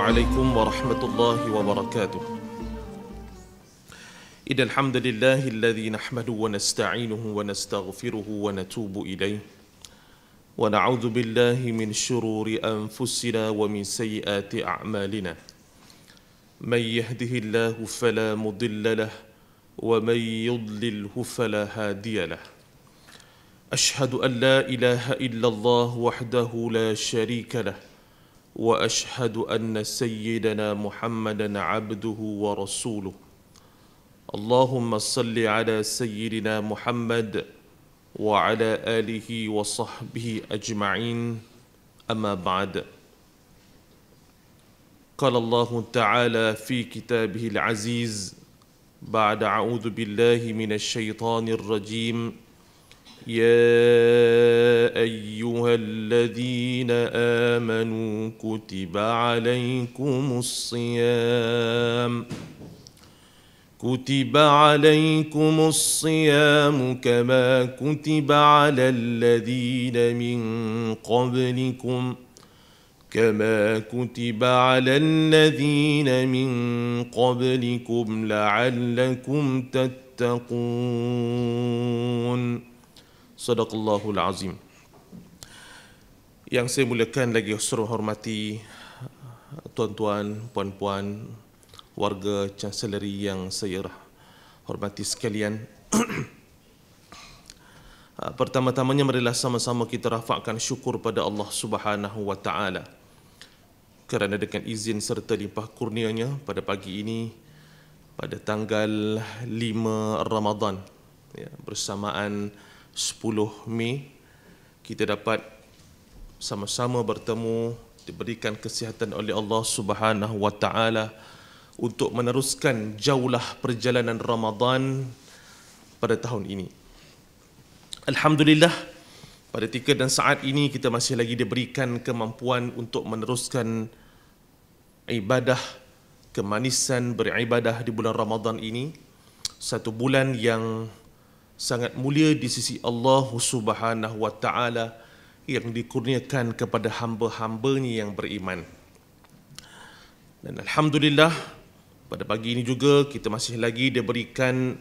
عليكم ورحمة الله وبركاته إذا الحمد لله الذي نحمده ونستعينه ونستغفره ونتوب إليه ونعوذ بالله من شرور أنفسنا ومن سيئات أعمالنا من يهده الله فلا مضل له ومن يضلله فلا هادي له أشهد أن لا إله إلا الله وحده لا شريك له واشهد ان سيدنا محمدا عبده ورسوله اللهم صل على سيدنا محمد وعلى اله وصحبه اجمعين اما بعد قال الله تعالى في كتابه العزيز بعد اعوذ بالله من الشيطان الرجيم يا ايها الذين امنوا كتب عليكم الصيام كتب عليكم الصيام كما كتب على الذين من قبلكم كما كتب على الذين من قبلكم لعلكم تتقون Sadaqallahul Azim Yang saya muliakan lagi suruh hormati uh, Tuan-tuan, puan-puan Warga Chancellery yang saya hormati sekalian uh, Pertama-tamanya marilah sama-sama kita rafakkan syukur pada Allah Subhanahu SWT Kerana dengan izin serta limpah kurnianya pada pagi ini Pada tanggal 5 Ramadhan ya, Bersamaan 10 Mei kita dapat sama-sama bertemu diberikan kesihatan oleh Allah Subhanahu wa taala untuk meneruskan jaulah perjalanan Ramadan pada tahun ini. Alhamdulillah pada tiga dan saat ini kita masih lagi diberikan kemampuan untuk meneruskan ibadah kemanisan beribadah di bulan Ramadan ini. Satu bulan yang sangat mulia di sisi Allah Subhanahu wa taala yang dikurniakan kepada hamba-hambanya yang beriman. Dan alhamdulillah pada pagi ini juga kita masih lagi diberikan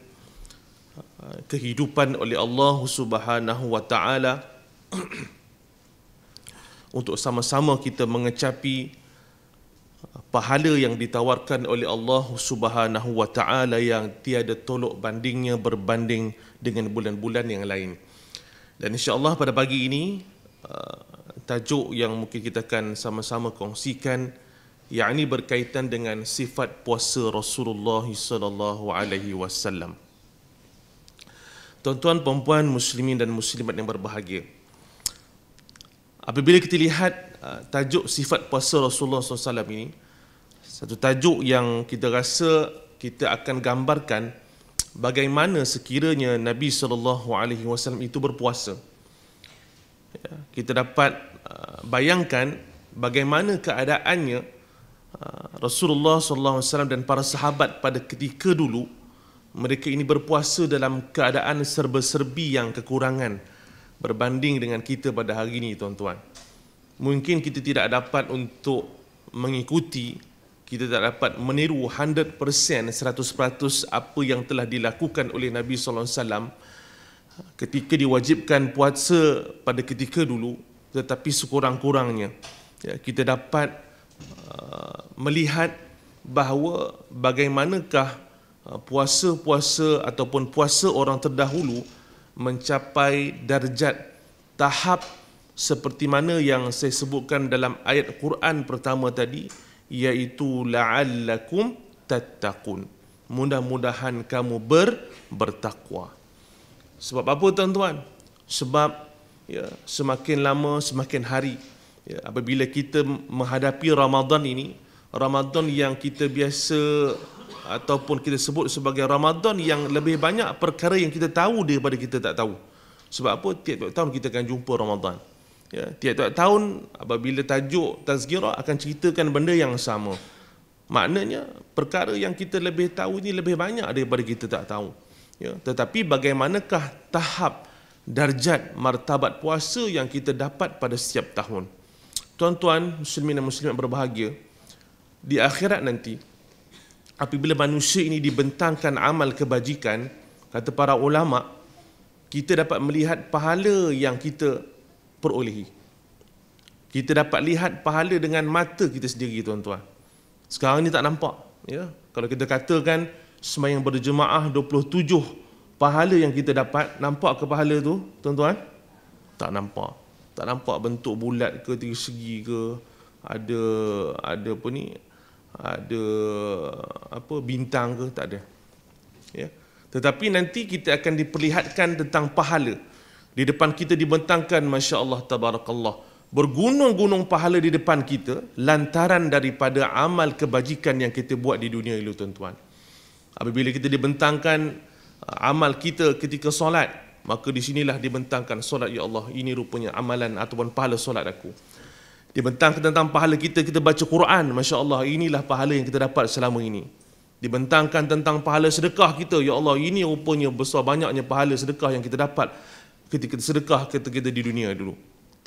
uh, kehidupan oleh Allah Subhanahu wa taala untuk sama-sama kita mengecapi pahala yang ditawarkan oleh Allah Subhanahu wa taala yang tiada tolok bandingnya berbanding dengan bulan-bulan yang lain. Dan insya-Allah pada pagi ini uh, tajuk yang mungkin kita akan sama-sama kongsikan yakni berkaitan dengan sifat puasa Rasulullah sallallahu alaihi wasallam. Tuan-tuan puan-puan muslimin dan muslimat yang berbahagia. Apabila kita lihat uh, tajuk sifat puasa Rasulullah sallallahu alaihi wasallam ini satu tajuk yang kita rasa kita akan gambarkan bagaimana sekiranya Nabi saw itu berpuasa. Ya, kita dapat uh, bayangkan bagaimana keadaannya uh, Rasulullah saw dan para sahabat pada ketika dulu mereka ini berpuasa dalam keadaan serba-serbi yang kekurangan berbanding dengan kita pada hari ini tuan-tuan. Mungkin kita tidak dapat untuk mengikuti kita tak dapat meniru 100% 100% apa yang telah dilakukan oleh Nabi sallallahu alaihi wasallam ketika diwajibkan puasa pada ketika dulu tetapi sekurang-kurangnya ya, kita dapat uh, melihat bahawa bagaimanakah uh, puasa-puasa ataupun puasa orang terdahulu mencapai darjat tahap seperti mana yang saya sebutkan dalam ayat Quran pertama tadi yaitu la'allakum tattaqun. Mudah-mudahan kamu ber bertakwa. Sebab apa tuan-tuan? Sebab ya, semakin lama semakin hari ya, apabila kita menghadapi Ramadan ini, Ramadan yang kita biasa ataupun kita sebut sebagai Ramadan yang lebih banyak perkara yang kita tahu daripada kita tak tahu. Sebab apa? Tiap-tiap tahun kita akan jumpa Ramadan ya, tiap-tiap tahun apabila tajuk tazkirah akan ceritakan benda yang sama maknanya perkara yang kita lebih tahu ini lebih banyak daripada kita tak tahu ya, tetapi bagaimanakah tahap darjat martabat puasa yang kita dapat pada setiap tahun tuan-tuan muslimin dan muslimat berbahagia di akhirat nanti apabila manusia ini dibentangkan amal kebajikan kata para ulama kita dapat melihat pahala yang kita perolehi. Kita dapat lihat pahala dengan mata kita sendiri tuan-tuan. Sekarang ni tak nampak. Ya? Kalau kita katakan semayang berjemaah 27 pahala yang kita dapat, nampak ke pahala tu tuan-tuan? Tak nampak. Tak nampak bentuk bulat ke, tiga segi ke, ada ada apa ni, ada apa bintang ke, tak ada. Ya? Tetapi nanti kita akan diperlihatkan tentang pahala di depan kita dibentangkan Masya Allah Tabarakallah bergunung-gunung pahala di depan kita lantaran daripada amal kebajikan yang kita buat di dunia ini tuan-tuan apabila kita dibentangkan uh, amal kita ketika solat maka di sinilah dibentangkan solat ya Allah ini rupanya amalan ataupun pahala solat aku dibentangkan tentang pahala kita kita baca Quran Masya Allah inilah pahala yang kita dapat selama ini dibentangkan tentang pahala sedekah kita ya Allah ini rupanya besar banyaknya pahala sedekah yang kita dapat ketika sedekah kita kita di dunia dulu.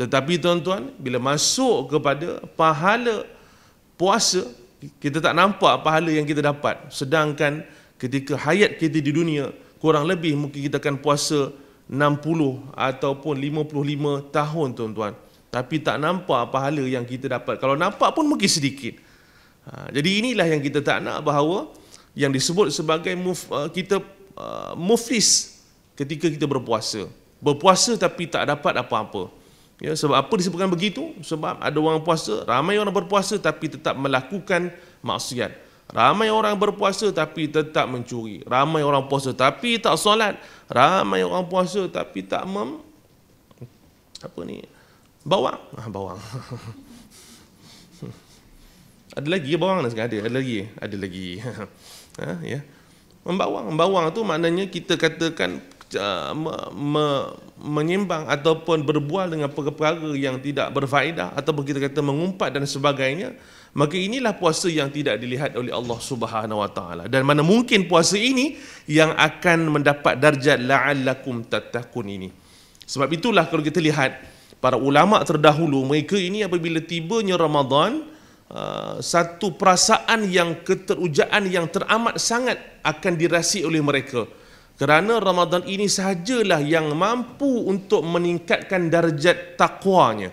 Tetapi tuan-tuan, bila masuk kepada pahala puasa, kita tak nampak pahala yang kita dapat. Sedangkan ketika hayat kita di dunia, kurang lebih mungkin kita akan puasa 60 ataupun 55 tahun tuan-tuan. Tapi tak nampak pahala yang kita dapat. Kalau nampak pun mungkin sedikit. Ha, jadi inilah yang kita tak nak bahawa yang disebut sebagai uh, kita uh, muflis ketika kita berpuasa berpuasa tapi tak dapat apa-apa. Ya, sebab apa disebutkan begitu? Sebab ada orang puasa, ramai orang berpuasa tapi tetap melakukan maksiat. Ramai orang berpuasa tapi tetap mencuri. Ramai orang puasa tapi tak solat. Ramai orang puasa tapi tak mem apa ni? Bawang. Ah, bawang. ada lagi bawang dah ada. Ada lagi. Ada lagi. ha, ya. Membawang, membawang tu maknanya kita katakan Uh, me, me, menyimbang ataupun berbual dengan perkara-perkara yang tidak berfaedah atau kita kata mengumpat dan sebagainya maka inilah puasa yang tidak dilihat oleh Allah Subhanahu wa taala dan mana mungkin puasa ini yang akan mendapat darjat la'allakum tattaqun ini sebab itulah kalau kita lihat para ulama terdahulu mereka ini apabila tibanya Ramadan Uh, satu perasaan yang keterujaan yang teramat sangat akan dirasai oleh mereka. Kerana Ramadan ini sajalah yang mampu untuk meningkatkan darjat takwanya.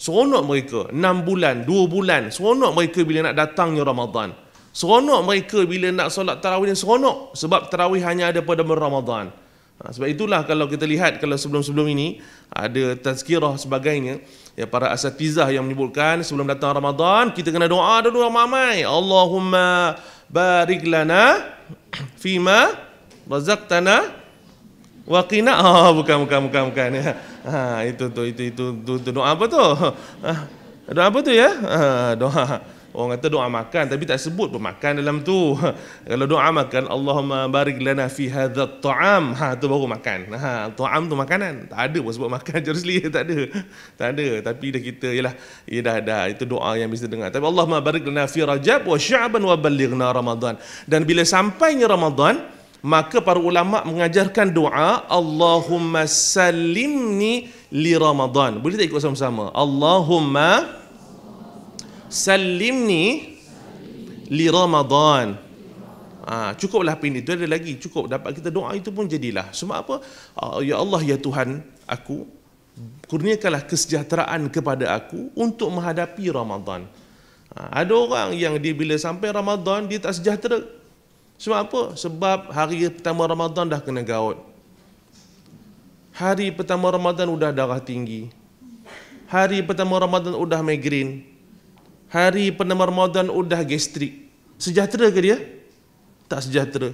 Seronok mereka, 6 bulan, 2 bulan, seronok mereka bila nak datangnya Ramadan. Seronok mereka bila nak solat tarawih yang seronok sebab tarawih hanya ada pada bulan Ramadan. Ha, sebab itulah kalau kita lihat kalau sebelum-sebelum ini ada tazkirah sebagainya ya para asatizah yang menyebutkan sebelum datang Ramadan kita kena doa dulu ramai. Allahumma bariklana fima razaqtana wa qina ha oh, bukan bukan bukan bukan ya. Ha itu tu itu itu, itu, itu doa apa tu? Ha, doa apa tu ya? Ha, doa orang kata doa makan tapi tak sebut pun makan dalam tu. Kalau doa makan Allahumma barik lana fi hadha ta'am. Ha tu baru makan. Ha ta'am tu makanan. Tak ada pun sebut makan jurus li tak ada. Tak ada tapi dah kita yalah ya dah dah itu doa yang bisa dengar. Tapi Allahumma barik lana fi Rajab wa Sya'ban wa ballighna Ramadan. Dan bila sampainya Ramadan, maka para ulama mengajarkan doa Allahumma salimni li Ramadan. Boleh tak ikut sama-sama? Allahumma salimni li Ramadan. Ha, cukuplah pin itu ada lagi cukup dapat kita doa itu pun jadilah. Semua apa? Ah, ya Allah ya Tuhan aku kurniakanlah kesejahteraan kepada aku untuk menghadapi Ramadan. Ha, ada orang yang dia bila sampai Ramadan dia tak sejahtera sebab apa? Sebab hari pertama Ramadan dah kena gaut. Hari pertama Ramadan sudah darah tinggi. Hari pertama Ramadan sudah migrain. Hari pertama Ramadan sudah gastrik. Sejahtera ke dia? Tak sejahtera.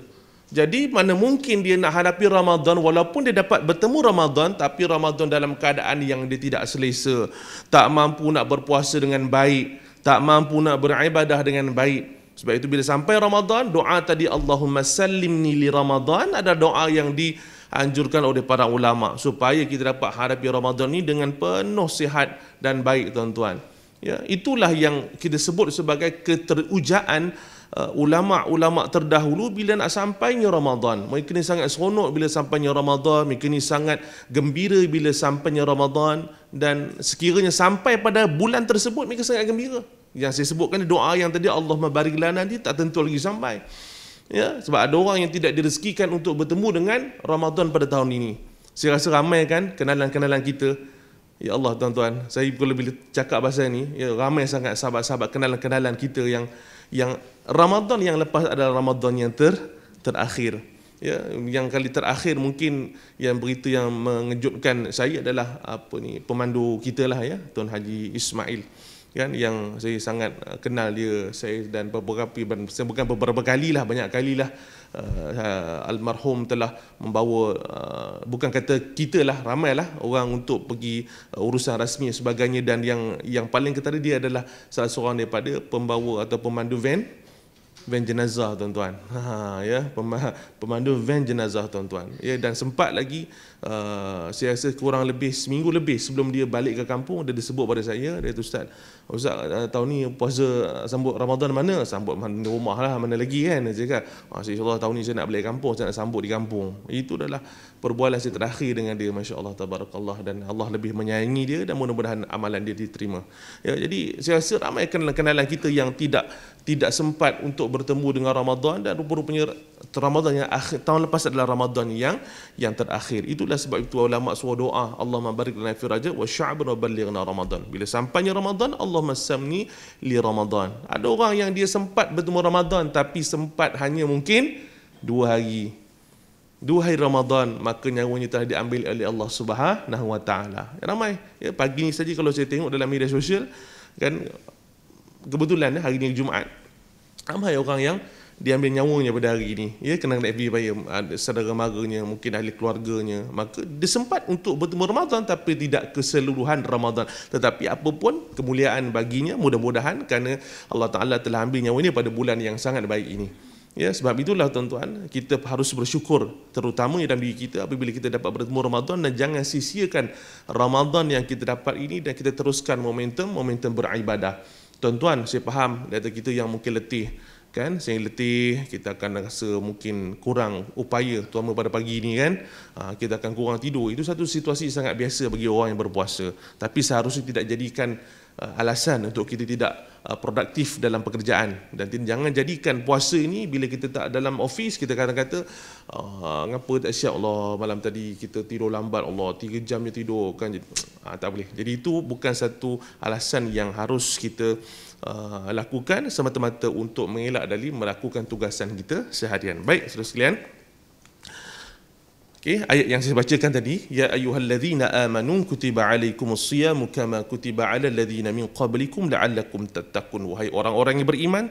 Jadi mana mungkin dia nak hadapi Ramadan walaupun dia dapat bertemu Ramadan tapi Ramadan dalam keadaan yang dia tidak selesa. Tak mampu nak berpuasa dengan baik. Tak mampu nak beribadah dengan baik. Sebab itu bila sampai Ramadan, doa tadi Allahumma sallimni li Ramadan ada doa yang dianjurkan oleh para ulama supaya kita dapat hadapi Ramadan ini dengan penuh sihat dan baik tuan-tuan. Ya, itulah yang kita sebut sebagai keterujaan uh, ulama-ulama terdahulu bila nak sampainya Ramadan. Mereka ni sangat seronok bila sampainya Ramadan, mereka ni sangat gembira bila sampainya Ramadan dan sekiranya sampai pada bulan tersebut mereka sangat gembira yang saya sebutkan doa yang tadi Allah mabarik lana ni tak tentu lagi sampai ya sebab ada orang yang tidak direzekikan untuk bertemu dengan Ramadan pada tahun ini saya rasa ramai kan kenalan-kenalan kita ya Allah tuan-tuan saya pun lebih cakap bahasa ni ya ramai sangat sahabat-sahabat kenalan-kenalan kita yang yang Ramadan yang lepas adalah Ramadan yang ter terakhir ya yang kali terakhir mungkin yang berita yang mengejutkan saya adalah apa ni pemandu kita lah ya Tuan Haji Ismail kan yang saya sangat uh, kenal dia saya dan beberapa bukan beberapa kali lah banyak kalilah uh, uh, almarhum telah membawa uh, bukan kata kita lah ramai lah orang untuk pergi uh, urusan rasmi dan sebagainya dan yang yang paling ketara dia adalah salah seorang daripada pembawa atau pemandu van van jenazah tuan-tuan. Ha, ha ya, pemandu van jenazah tuan-tuan. Ya dan sempat lagi uh, saya rasa kurang lebih seminggu lebih sebelum dia balik ke kampung dia disebut pada saya dia tu ustaz Ustaz eh, tahun ni puasa eh, sambut Ramadan mana? Sambut mana rumah lah, mana lagi kan? Saya cakap, Masya ah, Allah tahun ni saya nak balik kampung, saya nak sambut di kampung. Itu adalah perbualan saya terakhir dengan dia, Masya Allah, Tabarakallah. Dan Allah lebih menyayangi dia dan mudah-mudahan amalan dia diterima. Ya, jadi saya rasa ramai kenalan-kenalan kita yang tidak tidak sempat untuk bertemu dengan Ramadan dan rupa-rupanya Ramadan yang akhir tahun lepas adalah Ramadan yang yang terakhir. Itulah sebab itu ulama suruh doa, Allah barik lana fi Rajab wa Sya'ban wa ballighna Ramadan. Bila sampainya Ramadan, Allah samni li Ramadan. Ada orang yang dia sempat bertemu Ramadan tapi sempat hanya mungkin dua hari. Dua hari Ramadan maka nyawanya telah diambil oleh Allah Subhanahu wa taala. Ya, ramai ya pagi ni saja kalau saya tengok dalam media sosial kan kebetulan hari ni Jumaat. Ramai orang yang dia ambil nyawanya pada hari ini ya kena kena FB ah, saudara maranya mungkin ahli keluarganya maka dia sempat untuk bertemu Ramadan tapi tidak keseluruhan Ramadan tetapi apapun kemuliaan baginya mudah-mudahan kerana Allah Ta'ala telah ambil nyawanya pada bulan yang sangat baik ini Ya, sebab itulah tuan-tuan, kita harus bersyukur terutama yang diri kita apabila kita dapat bertemu Ramadan dan jangan sisiakan Ramadan yang kita dapat ini dan kita teruskan momentum-momentum beribadah. Tuan-tuan, saya faham data kita yang mungkin letih kan saya letih kita akan rasa mungkin kurang upaya terutama pada pagi ini kan ha, kita akan kurang tidur itu satu situasi sangat biasa bagi orang yang berpuasa tapi seharusnya tidak jadikan uh, alasan untuk kita tidak uh, produktif dalam pekerjaan dan jangan jadikan puasa ini bila kita tak dalam office kita kata-kata ah, ngapa tak siap Allah malam tadi kita tidur lambat Allah 3 jam je tidur kan ah, tak boleh jadi itu bukan satu alasan yang harus kita Eh, lakukan semata-mata untuk mengelak dari melakukan tugasan kita seharian. Baik, saudara sekalian. Okay, ayat yang saya bacakan tadi, ya ayyuhallazina amanu kutiba alaikumus siyamu kama kutiba alal ladzina min qablikum la'allakum tattaqun. Wahai orang-orang yang beriman,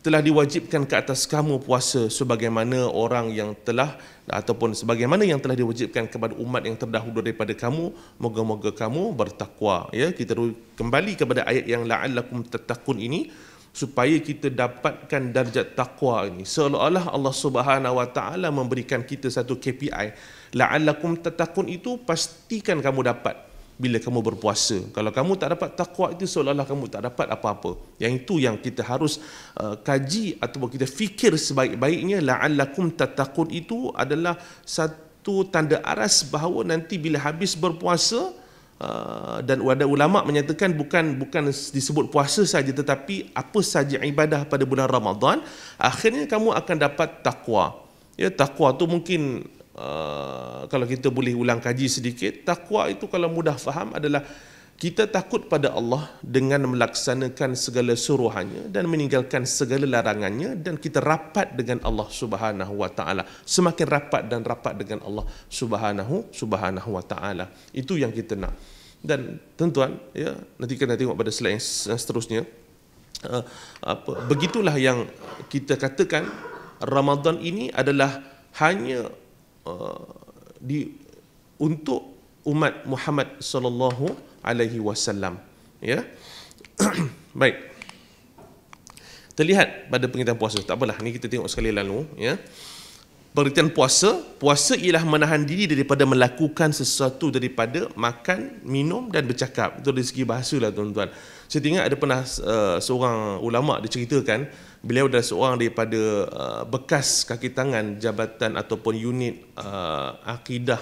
telah diwajibkan ke atas kamu puasa sebagaimana orang yang telah ataupun sebagaimana yang telah diwajibkan kepada umat yang terdahulu daripada kamu moga-moga kamu bertakwa ya kita kembali kepada ayat yang la'allakum tattaqun ini supaya kita dapatkan darjat takwa ini seolah-olah Allah Subhanahu wa taala memberikan kita satu KPI la'allakum tattaqun itu pastikan kamu dapat bila kamu berpuasa. Kalau kamu tak dapat takwa itu seolah-olah kamu tak dapat apa-apa. Yang itu yang kita harus uh, kaji atau kita fikir sebaik-baiknya la'allakum tattaqun itu adalah satu tanda aras bahawa nanti bila habis berpuasa uh, dan ada ulama menyatakan bukan bukan disebut puasa saja tetapi apa saja ibadah pada bulan Ramadan akhirnya kamu akan dapat takwa. Ya takwa tu mungkin Ah, kalau kita boleh ulang kaji sedikit takwa itu kalau mudah faham adalah kita takut pada Allah dengan melaksanakan segala suruhannya dan meninggalkan segala larangannya dan kita rapat dengan Allah Subhanahu wa taala semakin rapat dan rapat dengan Allah Subhanahu Subhanahu wa taala itu yang kita nak dan tuan-tuan ya nanti kita tengok pada slide yang seterusnya ah, apa begitulah yang kita katakan Ramadan ini adalah hanya Uh, di untuk umat Muhammad sallallahu alaihi wasallam ya baik terlihat pada pengertian puasa tak apalah ni kita tengok sekali lalu ya pengertian puasa puasa ialah menahan diri daripada melakukan sesuatu daripada makan minum dan bercakap itu dari segi bahasa lah tuan-tuan saya ingat ada pernah uh, seorang ulama diceritakan ceritakan beliau adalah seorang daripada uh, bekas kaki tangan jabatan ataupun unit uh, akidah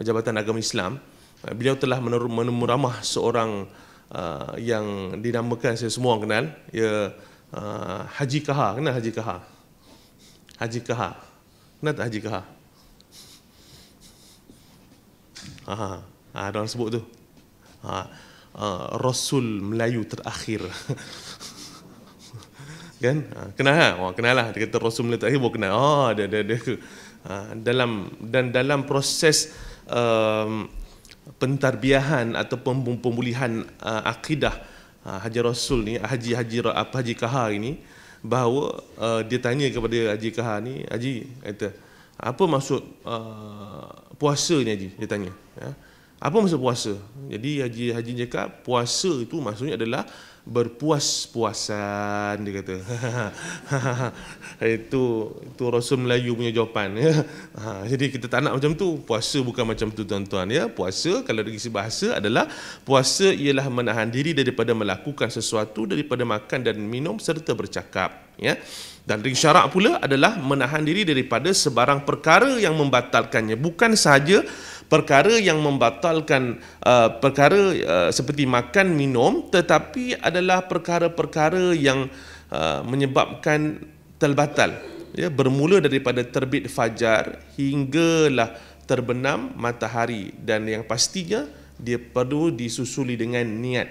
jabatan agama Islam uh, beliau telah menemuramah seorang uh, yang dinamakan saya semua kenal ya uh, Haji Kaha kenal Haji Kaha Haji Kaha kenal tak Haji Kaha ha ha, ha. ha sebut tu ha uh, Rasul Melayu terakhir kan ha, kenal lah ha? oh, kenal lah dia kata rasul mula terakhir pun kenal oh dia dia dia ha, dalam dan dalam proses um, pentarbiahan ataupun pemulihan uh, akidah uh, Haji Rasul ni Haji Haji apa Haji Kaha ini bahawa uh, dia tanya kepada Haji Kaha ni Haji kata apa maksud uh, puasa ni Haji dia tanya ya. apa maksud puasa jadi Haji Haji cakap puasa itu maksudnya adalah uh, berpuas-puasan dia kata. itu itu rasul Melayu punya jawapan ya. Ha, jadi kita tak nak macam tu. Puasa bukan macam tu tuan-tuan ya. Puasa kalau dari segi bahasa adalah puasa ialah menahan diri daripada melakukan sesuatu daripada makan dan minum serta bercakap ya. Dan dari syarak pula adalah menahan diri daripada sebarang perkara yang membatalkannya. Bukan sahaja perkara yang membatalkan uh, perkara uh, seperti makan minum tetapi adalah perkara-perkara yang uh, menyebabkan terbatal ya bermula daripada terbit fajar hinggalah terbenam matahari dan yang pastinya dia perlu disusuli dengan niat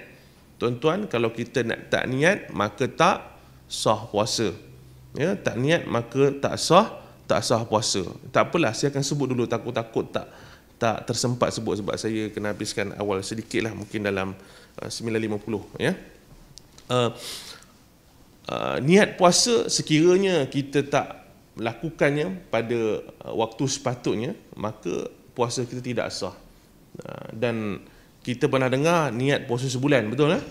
tuan-tuan kalau kita nak tak niat maka tak sah puasa ya tak niat maka tak sah tak sah puasa tak apalah saya akan sebut dulu takut-takut tak tak tersempat sebut sebab saya kena habiskan awal sedikit lah mungkin dalam uh, 9.50 ya. Uh, Uh, niat puasa sekiranya kita tak lakukannya pada uh, waktu sepatutnya maka puasa kita tidak sah uh, dan kita pernah dengar niat puasa sebulan betul tak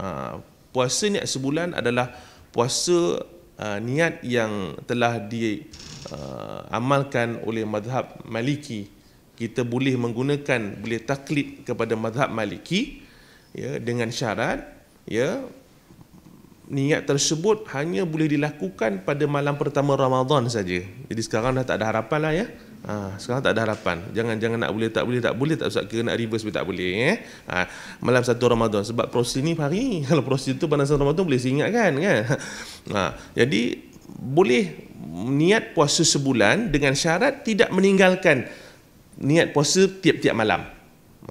uh, puasa niat sebulan adalah puasa uh, niat yang telah diamalkan uh, oleh madhab maliki kita boleh menggunakan boleh taklid kepada mazhab maliki ya dengan syarat ya niat tersebut hanya boleh dilakukan pada malam pertama Ramadan saja. Jadi sekarang dah tak ada harapan lah ya. Ha, sekarang tak ada harapan. Jangan jangan nak boleh tak boleh tak boleh tak usah kira nak reverse pun tak boleh ya. Ha, malam satu Ramadan sebab prosesi ni hari. Kalau prosesi itu pada satu Ramadan boleh ingat kan kan. Ha, jadi boleh niat puasa sebulan dengan syarat tidak meninggalkan niat puasa tiap-tiap malam.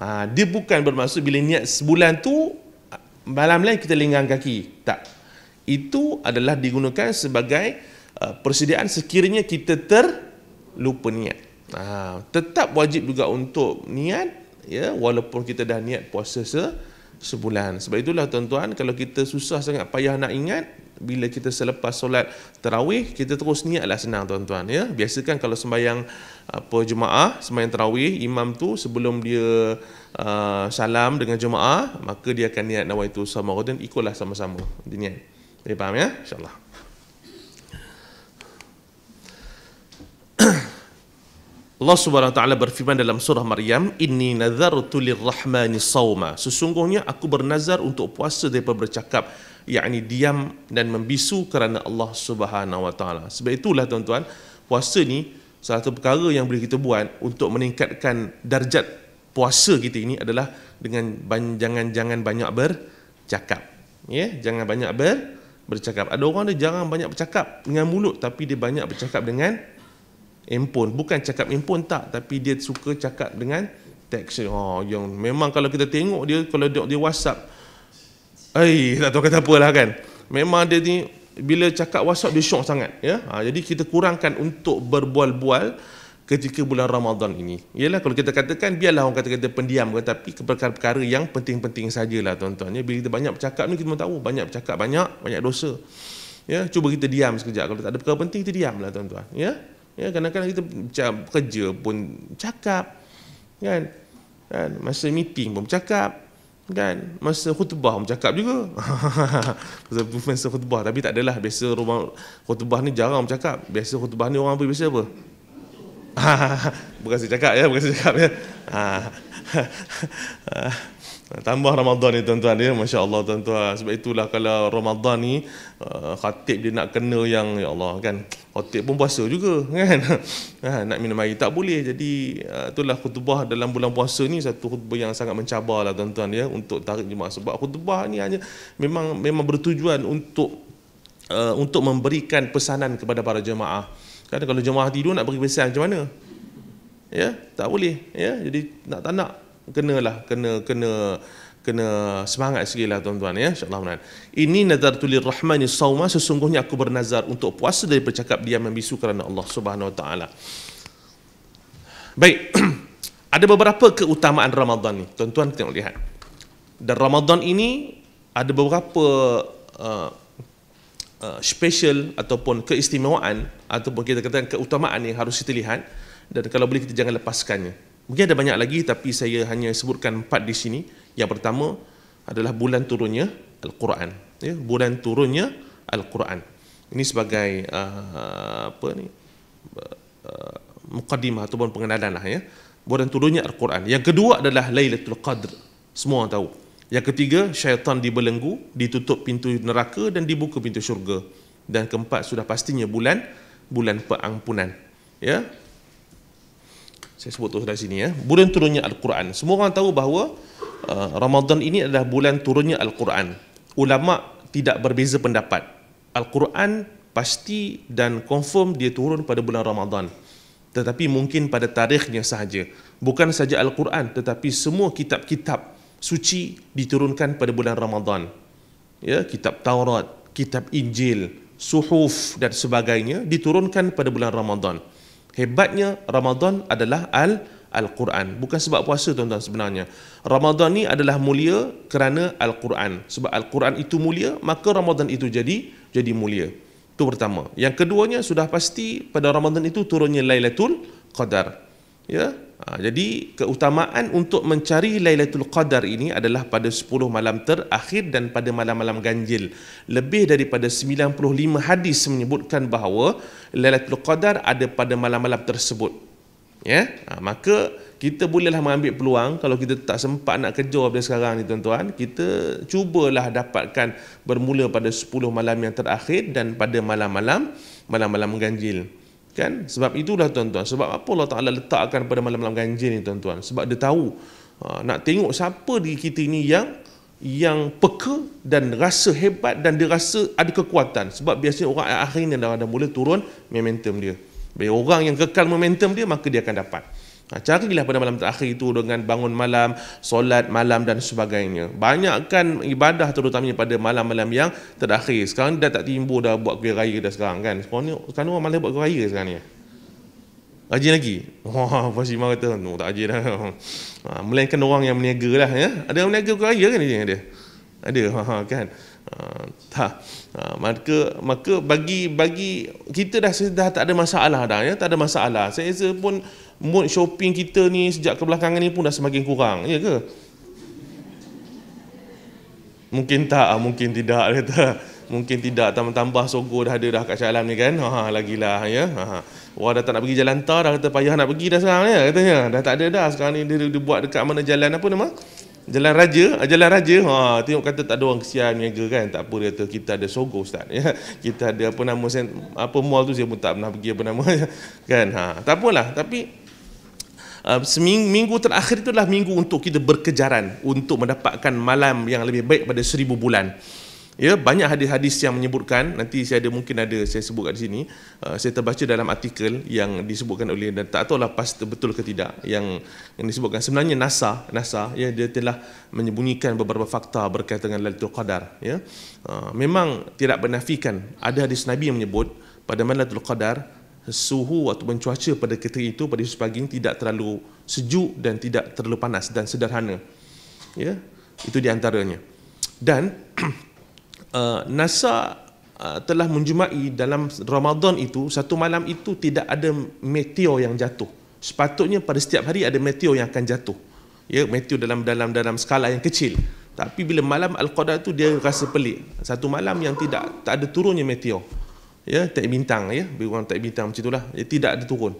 Ha, dia bukan bermaksud bila niat sebulan tu, malam lain kita lenggang kaki. Tak. Itu adalah digunakan sebagai uh, persediaan sekiranya kita terlupa niat. Ha, tetap wajib juga untuk niat, ya walaupun kita dah niat puasa se sebulan. Sebab itulah tuan-tuan, kalau kita susah sangat payah nak ingat, bila kita selepas solat terawih, kita terus niatlah senang tuan-tuan. Ya. Biasakan kalau sembahyang... Uh, apa jemaah sembahyang tarawih imam tu sebelum dia uh, salam dengan jemaah maka dia akan niat nawaitu samaradan ikutlah sama-sama dia niat dia faham ya insyaallah Allah Subhanahu wa taala berfirman dalam surah Maryam inni nadzartu lirrahmani sawma sesungguhnya aku bernazar untuk puasa daripada bercakap yakni diam dan membisu kerana Allah Subhanahu wa taala sebab itulah tuan-tuan puasa ni salah satu perkara yang boleh kita buat untuk meningkatkan darjat puasa kita ini adalah dengan jangan jangan banyak bercakap. Ya, yeah? jangan banyak ber bercakap. Ada orang dia jangan banyak bercakap dengan mulut tapi dia banyak bercakap dengan empon. Bukan cakap empon tak, tapi dia suka cakap dengan teks. Oh, yang memang kalau kita tengok dia kalau dia, dia WhatsApp, ai, tak tahu kata apalah kan. Memang dia ni bila cakap WhatsApp dia syok sangat ya. Ha, jadi kita kurangkan untuk berbual-bual ketika bulan Ramadan ini. Iyalah kalau kita katakan biarlah orang kata-kata pendiam ke tapi perkara-perkara yang penting-penting sajalah tuan-tuan ya. Bila kita banyak bercakap ni kita mahu tahu banyak bercakap banyak banyak dosa. Ya, cuba kita diam sekejap kalau tak ada perkara penting kita diamlah tuan-tuan ya. Ya, kadang-kadang kita kerja pun cakap kan. Kan masa meeting pun bercakap dan masa khutbah cakap juga. masa khutbah tapi tak adalah biasa rumah khutbah ni jarang bercakap. Biasa khutbah ni orang apa biasa apa? bukan saya cakap ya, bukan saya cakap ya. Ah. Ah. Tambah Ramadan ni tuan-tuan ya. Masya Allah tuan-tuan. Sebab itulah kalau Ramadan ni uh, khatib dia nak kena yang ya Allah kan. Khatib pun puasa juga kan. Ha, nak minum air tak boleh. Jadi uh, itulah khutbah dalam bulan puasa ni satu khutbah yang sangat mencabar lah tuan-tuan ya. Untuk tarik jemaah. Sebab khutbah ni hanya memang memang bertujuan untuk uh, untuk memberikan pesanan kepada para jemaah. Kan kalau jemaah tidur nak beri pesan macam mana? Ya, tak boleh. Ya, jadi nak tak nak kenalah kena kena kena semangat sikit tuan-tuan ya insyaAllah menarik. ini nazar tulir rahman ni sawma sesungguhnya aku bernazar untuk puasa dari bercakap diam membisu kerana Allah subhanahu wa ta'ala baik ada beberapa keutamaan Ramadan ni tuan-tuan tengok lihat dan Ramadan ini ada beberapa uh, uh, special ataupun keistimewaan ataupun kita katakan keutamaan yang harus kita lihat dan kalau boleh kita jangan lepaskannya Mungkin ada banyak lagi tapi saya hanya sebutkan empat di sini. Yang pertama adalah bulan turunnya Al-Quran. Ya, bulan turunnya Al-Quran. Ini sebagai uh, apa ni? Uh, mukadimah ataupun pengenalan lah ya. Bulan turunnya Al-Quran. Yang kedua adalah Lailatul Qadr. Semua orang tahu. Yang ketiga, syaitan dibelenggu, ditutup pintu neraka dan dibuka pintu syurga. Dan keempat sudah pastinya bulan bulan pengampunan. Ya, saya sebut terus dari sini ya bulan turunnya al-Quran semua orang tahu bahawa uh, Ramadan ini adalah bulan turunnya al-Quran ulama tidak berbeza pendapat al-Quran pasti dan confirm dia turun pada bulan Ramadan tetapi mungkin pada tarikhnya sahaja bukan saja al-Quran tetapi semua kitab-kitab suci diturunkan pada bulan Ramadan ya kitab Taurat kitab Injil suhuf dan sebagainya diturunkan pada bulan Ramadan. Hebatnya Ramadan adalah al Al-Quran. Bukan sebab puasa tuan-tuan sebenarnya. Ramadan ni adalah mulia kerana Al-Quran. Sebab Al-Quran itu mulia, maka Ramadan itu jadi jadi mulia. Itu pertama. Yang keduanya sudah pasti pada Ramadan itu turunnya Lailatul Qadar. Ya, Ha, jadi keutamaan untuk mencari Lailatul Qadar ini adalah pada 10 malam terakhir dan pada malam-malam ganjil. Lebih daripada 95 hadis menyebutkan bahawa Lailatul Qadar ada pada malam-malam tersebut. Ya, ha, maka kita bolehlah mengambil peluang kalau kita tak sempat nak kerja pada sekarang ni tuan-tuan, kita cubalah dapatkan bermula pada 10 malam yang terakhir dan pada malam-malam malam-malam ganjil. -malam Kan? Sebab itulah tuan-tuan. Sebab apa Allah Ta'ala letakkan pada malam-malam ganjil ni tuan-tuan? Sebab dia tahu. Ha, nak tengok siapa di kita ini yang yang peka dan rasa hebat dan dia rasa ada kekuatan. Sebab biasanya orang akhirnya dah, dah mula turun momentum dia. Bagi orang yang kekal momentum dia, maka dia akan dapat. Ha, carilah pada malam terakhir itu dengan bangun malam, solat malam dan sebagainya. Banyakkan ibadah terutamanya pada malam-malam yang terakhir. Sekarang dah tak timbul dah buat kuih raya dah sekarang kan. Sekarang ni, sekarang orang malah buat kuih raya sekarang ni. Rajin lagi. Wah, Fasimah kata, no, tak rajin dah. Ha, melainkan orang yang meniaga lah. Ya? Ada yang meniaga kuih raya kan ni? Ada. Ada, ha, ha kan? Uh, tak. Uh, maka maka bagi bagi kita dah sudah tak ada masalah dah ya, tak ada masalah. Saya rasa pun uh, mood shopping kita ni sejak kebelakangan ni pun dah semakin kurang ya ke mungkin tak ah, mungkin tidak kata mungkin tidak tambah-tambah sogo dah ada dah kat syalam ni kan ha, ha lagilah ya ha, ha Wah dah tak nak pergi jalan tar dah kata payah nak pergi dah sekarang ya katanya dah tak ada dah sekarang ni dia, dia, dia buat dekat mana jalan apa nama Jalan Raja, ah, Jalan Raja. Ha, tengok kata tak ada orang kesian niaga kan. Tak apa dia kata kita ada Sogo Ustaz ya. Kita ada apa nama apa mall tu saya pun tak pernah pergi apa nama kan. Ha, tak apalah tapi seminggu terakhir itulah minggu untuk kita berkejaran untuk mendapatkan malam yang lebih baik pada seribu bulan. Ya, banyak hadis-hadis yang menyebutkan, nanti saya ada mungkin ada saya sebut kat sini, uh, saya terbaca dalam artikel yang disebutkan oleh dan tak tahu lah pasti betul ke tidak yang yang disebutkan sebenarnya NASA, NASA ya dia telah menyembunyikan beberapa fakta berkaitan dengan Lailatul Qadar, ya. Uh, memang tidak menafikan ada hadis Nabi yang menyebut pada malam Lailatul Qadar suhu atau cuaca pada ketika itu pada esok pagi tidak terlalu sejuk dan tidak terlalu panas dan sederhana. Ya, itu di antaranya. Dan uh, NASA uh, telah menjumpai dalam Ramadan itu satu malam itu tidak ada meteor yang jatuh. Sepatutnya pada setiap hari ada meteor yang akan jatuh. Ya, meteor dalam dalam dalam skala yang kecil. Tapi bila malam Al-Qadar tu dia rasa pelik. Satu malam yang tidak tak ada turunnya meteor ya tak bintang ya bagi orang tak bintang macam itulah ya, tidak ada turun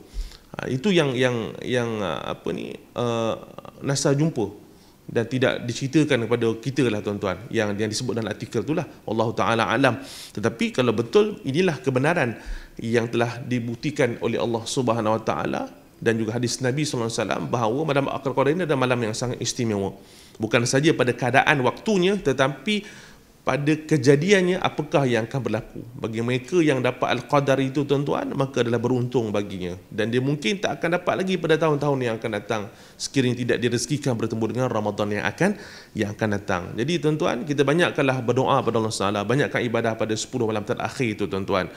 ha, itu yang yang yang ah, apa ni uh, ah, NASA jumpa dan tidak diceritakan kepada kita lah tuan-tuan yang yang disebut dalam artikel itulah Allah taala alam tetapi kalau betul inilah kebenaran yang telah dibuktikan oleh Allah Subhanahu wa taala dan juga hadis Nabi sallallahu alaihi wasallam bahawa malam akhir Quran ini adalah malam yang sangat istimewa bukan saja pada keadaan waktunya tetapi pada kejadiannya apakah yang akan berlaku bagi mereka yang dapat al-qadar itu tuan-tuan maka adalah beruntung baginya dan dia mungkin tak akan dapat lagi pada tahun-tahun yang akan datang sekiranya tidak direzekikan bertemu dengan Ramadan yang akan yang akan datang jadi tuan-tuan kita banyakkanlah berdoa pada Allah Taala banyakkan ibadah pada 10 malam terakhir itu tuan-tuan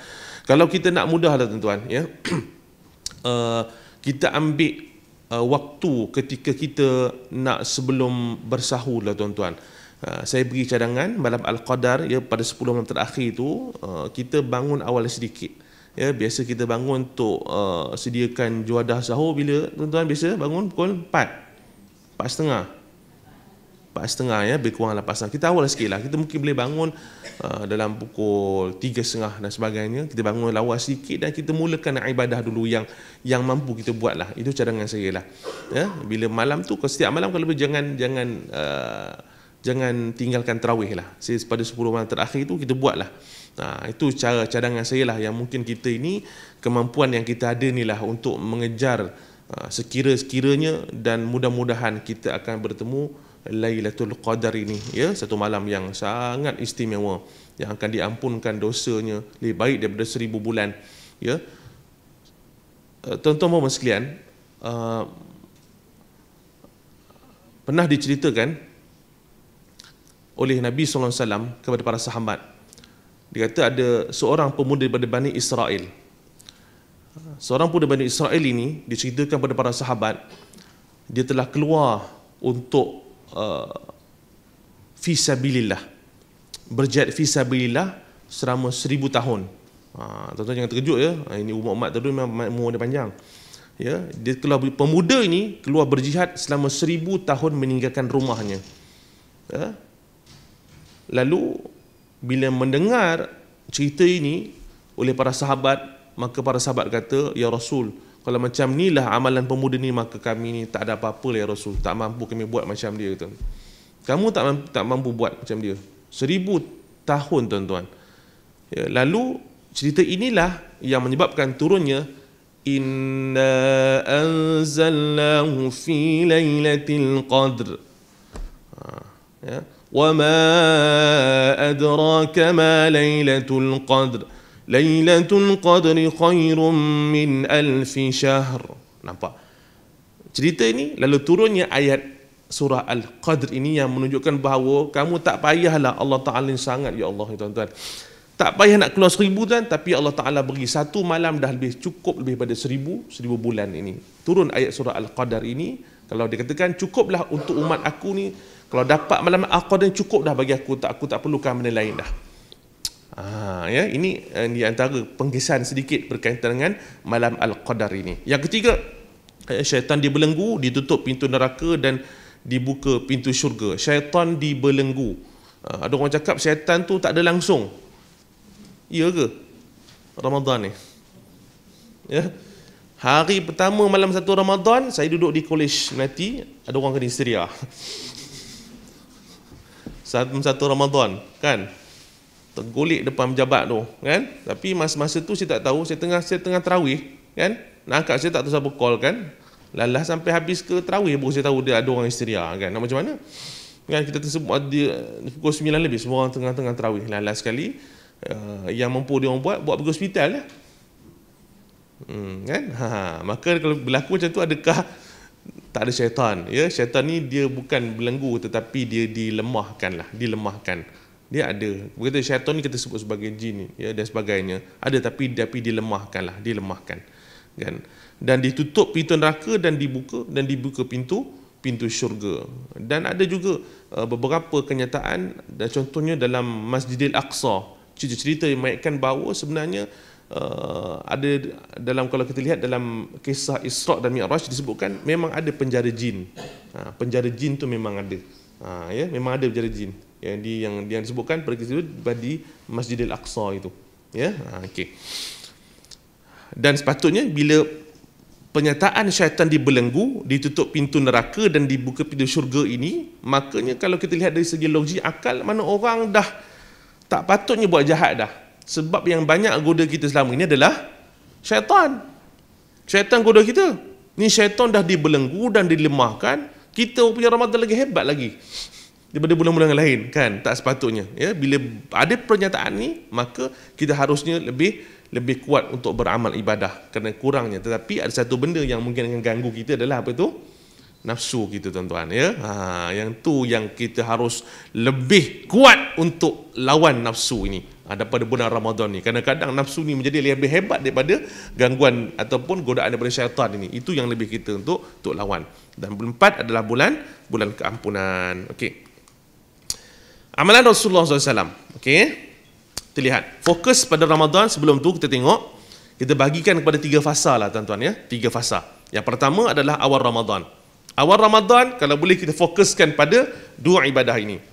kalau kita nak mudahlah tuan-tuan ya uh, kita ambil uh, waktu ketika kita nak sebelum bersahur lah tuan-tuan Ah, saya beri cadangan malam al-qadar ya pada 10 malam terakhir itu ah, kita bangun awal sedikit ya biasa kita bangun untuk uh, sediakan juadah sahur bila tuan-tuan biasa bangun pukul 4 4.30 4.30 ya lebih kurang 8.30 lah kita awal sikit lah kita mungkin boleh bangun uh, dalam pukul tiga setengah dan sebagainya kita bangun lawas sikit dan kita mulakan ibadah dulu yang yang mampu kita buat lah itu cadangan saya lah ya bila malam tu setiap malam kalau boleh jangan jangan jangan tinggalkan terawih lah. Pada 10 malam terakhir itu kita buat lah. Ha, itu cara cadangan saya lah yang mungkin kita ini kemampuan yang kita ada ni lah untuk mengejar ha, sekira-sekiranya dan mudah-mudahan kita akan bertemu Lailatul Qadar ini. Ya, satu malam yang sangat istimewa yang akan diampunkan dosanya lebih baik daripada seribu bulan. Ya. Eh, tuan-tuan dan sekalian, uh, pernah diceritakan oleh Nabi Sallallahu Alaihi Wasallam kepada para sahabat. Dia kata ada seorang pemuda daripada Bani Israel. Seorang pemuda Bani Israel ini diceritakan kepada para sahabat, dia telah keluar untuk uh, fisabilillah. Berjihad fisabilillah selama seribu tahun. Ha, tuan-tuan jangan terkejut ya, ha, ini umat-umat tadi memang umur dia panjang. Ya, dia keluar pemuda ini keluar berjihad selama seribu tahun meninggalkan rumahnya. Ya, Lalu bila mendengar cerita ini oleh para sahabat, maka para sahabat kata, "Ya Rasul, kalau macam inilah amalan pemuda ni maka kami ni tak ada apa-apa lah, ya Rasul, tak mampu kami buat macam dia kata. Kamu tak mampu, tak mampu buat macam dia. Seribu tahun tuan-tuan. Ya, lalu cerita inilah yang menyebabkan turunnya Inna anzalnahu fi lailatil qadr. Ha, ya. وما أدراك ما ليلة القدر ليلة القدر خير من ألف شهر nampak cerita ini lalu turunnya ayat surah Al-Qadr ini yang menunjukkan bahawa kamu tak payahlah Allah Ta'ala sangat ya Allah ya tuan-tuan tak payah nak keluar seribu tuan tapi Allah Ta'ala beri satu malam dah lebih cukup lebih pada seribu seribu bulan ini turun ayat surah Al-Qadr ini kalau dikatakan cukuplah untuk umat aku ni kalau dapat malam al yang cukup dah bagi aku, tak aku tak perlukan benda lain dah. Ha, ya, ini eh, di antara penggesan sedikit berkaitan dengan malam Al-Qadar ini. Yang ketiga, eh, syaitan dibelenggu, ditutup pintu neraka dan dibuka pintu syurga. Syaitan dibelenggu. Ha, ada orang cakap syaitan tu tak ada langsung. Ya ke? Ramadan ni. Ya. Hari pertama malam satu Ramadan, saya duduk di kolej nanti, ada orang kena istriah satu Ramadan kan tergulik depan pejabat tu kan tapi masa-masa tu saya tak tahu saya tengah saya tengah terawih kan nak angkat saya tak tahu siapa call kan lalah sampai habis ke terawih baru saya tahu dia ada orang isteria kan nak macam mana kan kita tersebut ah, dia pukul 9 lebih semua orang tengah-tengah terawih lalah sekali uh, yang mampu dia orang buat buat pergi hospital lah hmm, kan ha, ha, maka kalau berlaku macam tu adakah tak ada syaitan ya syaitan ni dia bukan belenggu tetapi dia dilemahkan lah dilemahkan dia ada begitu syaitan ni kita sebut sebagai jin ya dan sebagainya ada tapi tapi dilemahkan lah dilemahkan kan dan ditutup pintu neraka dan dibuka dan dibuka pintu pintu syurga dan ada juga uh, beberapa kenyataan dan contohnya dalam Masjidil Aqsa cerita-cerita yang mengatakan bahawa sebenarnya uh, ada dalam kalau kita lihat dalam kisah Isra dan Mi'raj disebutkan memang ada penjara jin. Ha, penjara jin tu memang ada. Ha, ya, memang ada penjara jin ya, yang di yang, yang disebutkan pada kisah itu di Masjidil Aqsa itu. Ya, ha, okey. Dan sepatutnya bila penyataan syaitan dibelenggu, ditutup pintu neraka dan dibuka pintu syurga ini, makanya kalau kita lihat dari segi logik akal, mana orang dah tak patutnya buat jahat dah sebab yang banyak goda kita selama ini adalah syaitan syaitan goda kita ni syaitan dah dibelenggu dan dilemahkan kita punya Ramadan lagi hebat lagi daripada bulan-bulan yang lain kan tak sepatutnya ya bila ada pernyataan ni maka kita harusnya lebih lebih kuat untuk beramal ibadah kerana kurangnya tetapi ada satu benda yang mungkin akan ganggu kita adalah apa tu nafsu kita tuan-tuan ya ha, yang tu yang kita harus lebih kuat untuk lawan nafsu ini ada pada bulan Ramadan ni kerana kadang nafsu ni menjadi lebih hebat daripada gangguan ataupun godaan daripada syaitan ini itu yang lebih kita untuk untuk lawan dan bulan empat adalah bulan bulan keampunan okey amalan Rasulullah SAW okey kita lihat fokus pada Ramadan sebelum tu kita tengok kita bagikan kepada tiga fasa lah tuan-tuan ya tiga fasa yang pertama adalah awal Ramadan awal Ramadan kalau boleh kita fokuskan pada dua ibadah ini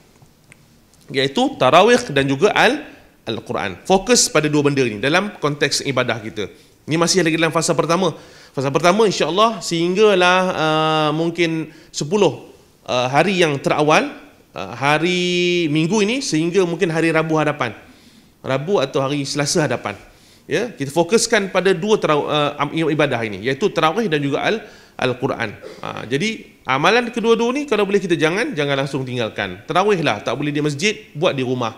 iaitu tarawih dan juga al Al-Quran. Fokus pada dua benda ni dalam konteks ibadah kita. Ni masih lagi dalam fasa pertama. Fasa pertama insya-Allah sehinggalah uh, mungkin 10 uh, hari yang terawal uh, hari minggu ini sehingga mungkin hari Rabu hadapan. Rabu atau hari Selasa hadapan. Ya, kita fokuskan pada dua terawih, uh, ibadah ini iaitu terawih dan juga al Al-Quran. Uh, jadi amalan kedua-dua ni kalau boleh kita jangan jangan langsung tinggalkan. Terawihlah tak boleh di masjid, buat di rumah.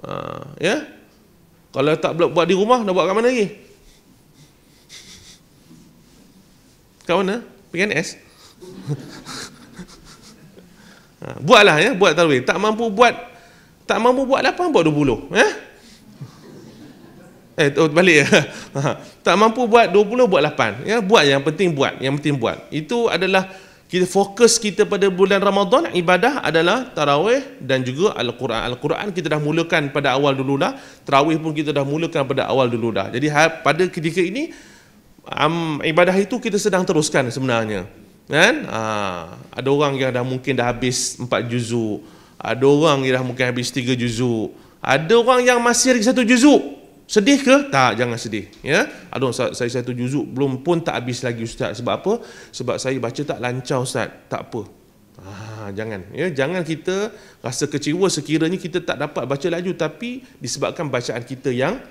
Ha, ya? Kalau tak buat di rumah, nak buat kat mana lagi? Kat mana? PNS? ha, ah, buatlah ya, buat tarwih. Tak mampu buat, tak mampu buat 8, buat 20. Ya? Eh, oh, balik ya. tak mampu buat 20, buat 8. Ya? Buat yang penting buat, yang penting buat. Itu adalah kita fokus kita pada bulan Ramadan ibadah adalah tarawih dan juga al-Quran. Al-Quran kita dah mulakan pada awal dululah, tarawih pun kita dah mulakan pada awal dululah. Jadi ha, pada ketika ini um, ibadah itu kita sedang teruskan sebenarnya. Kan? Ha, ada orang yang dah mungkin dah habis 4 juzuk. Ada orang yang dah mungkin habis 3 juzuk. Ada orang yang masih lagi satu juzuk. Sedih ke? Tak, jangan sedih. Ya. Aduh, saya, saya satu juzuk belum pun tak habis lagi ustaz. Sebab apa? Sebab saya baca tak lancar ustaz. Tak apa. Ah, jangan. Ya, jangan kita rasa kecewa sekiranya kita tak dapat baca laju tapi disebabkan bacaan kita yang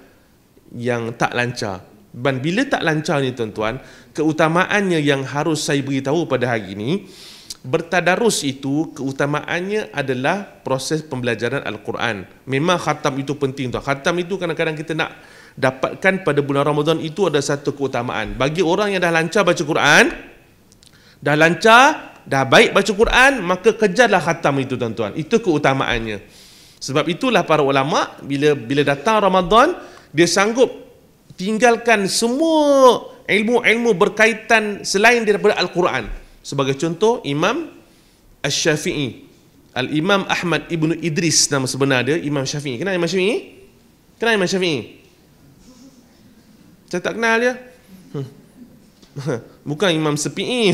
yang tak lancar. Dan bila tak lancar ni tuan-tuan, keutamaannya yang harus saya beritahu pada hari ini, bertadarus itu keutamaannya adalah proses pembelajaran Al-Quran. Memang khatam itu penting tuan. Khatam itu kadang-kadang kita nak dapatkan pada bulan Ramadan itu ada satu keutamaan. Bagi orang yang dah lancar baca Quran, dah lancar, dah baik baca Quran, maka kejarlah khatam itu tuan-tuan. Itu keutamaannya. Sebab itulah para ulama bila bila datang Ramadan, dia sanggup tinggalkan semua ilmu-ilmu berkaitan selain daripada Al-Quran. Sebagai contoh Imam Ash-Syafi'i Al-Imam Ahmad Ibn Idris Nama sebenar dia Imam Syafi'i Kenal Imam Syafi'i? Kenal Imam Syafi'i? Saya tak kenal dia Bukan Imam Sepi'i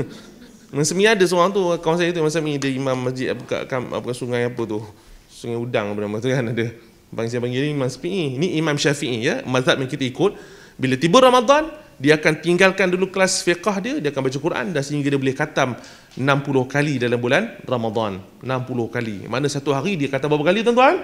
Imam Sepi'i ada seorang tu Kawan saya tu Imam Sepi'i Dia Imam Masjid apa, apa, sungai apa tu Sungai Udang apa nama tu kan ada Bang saya panggil ni Imam Sepi'i Ini Imam Syafi'i ya Mazhab yang kita ikut Bila tiba Ramadan dia akan tinggalkan dulu kelas fiqah dia, dia akan baca Quran dan sehingga dia boleh khatam 60 kali dalam bulan Ramadan. 60 kali. Mana satu hari dia kata berapa kali tuan-tuan?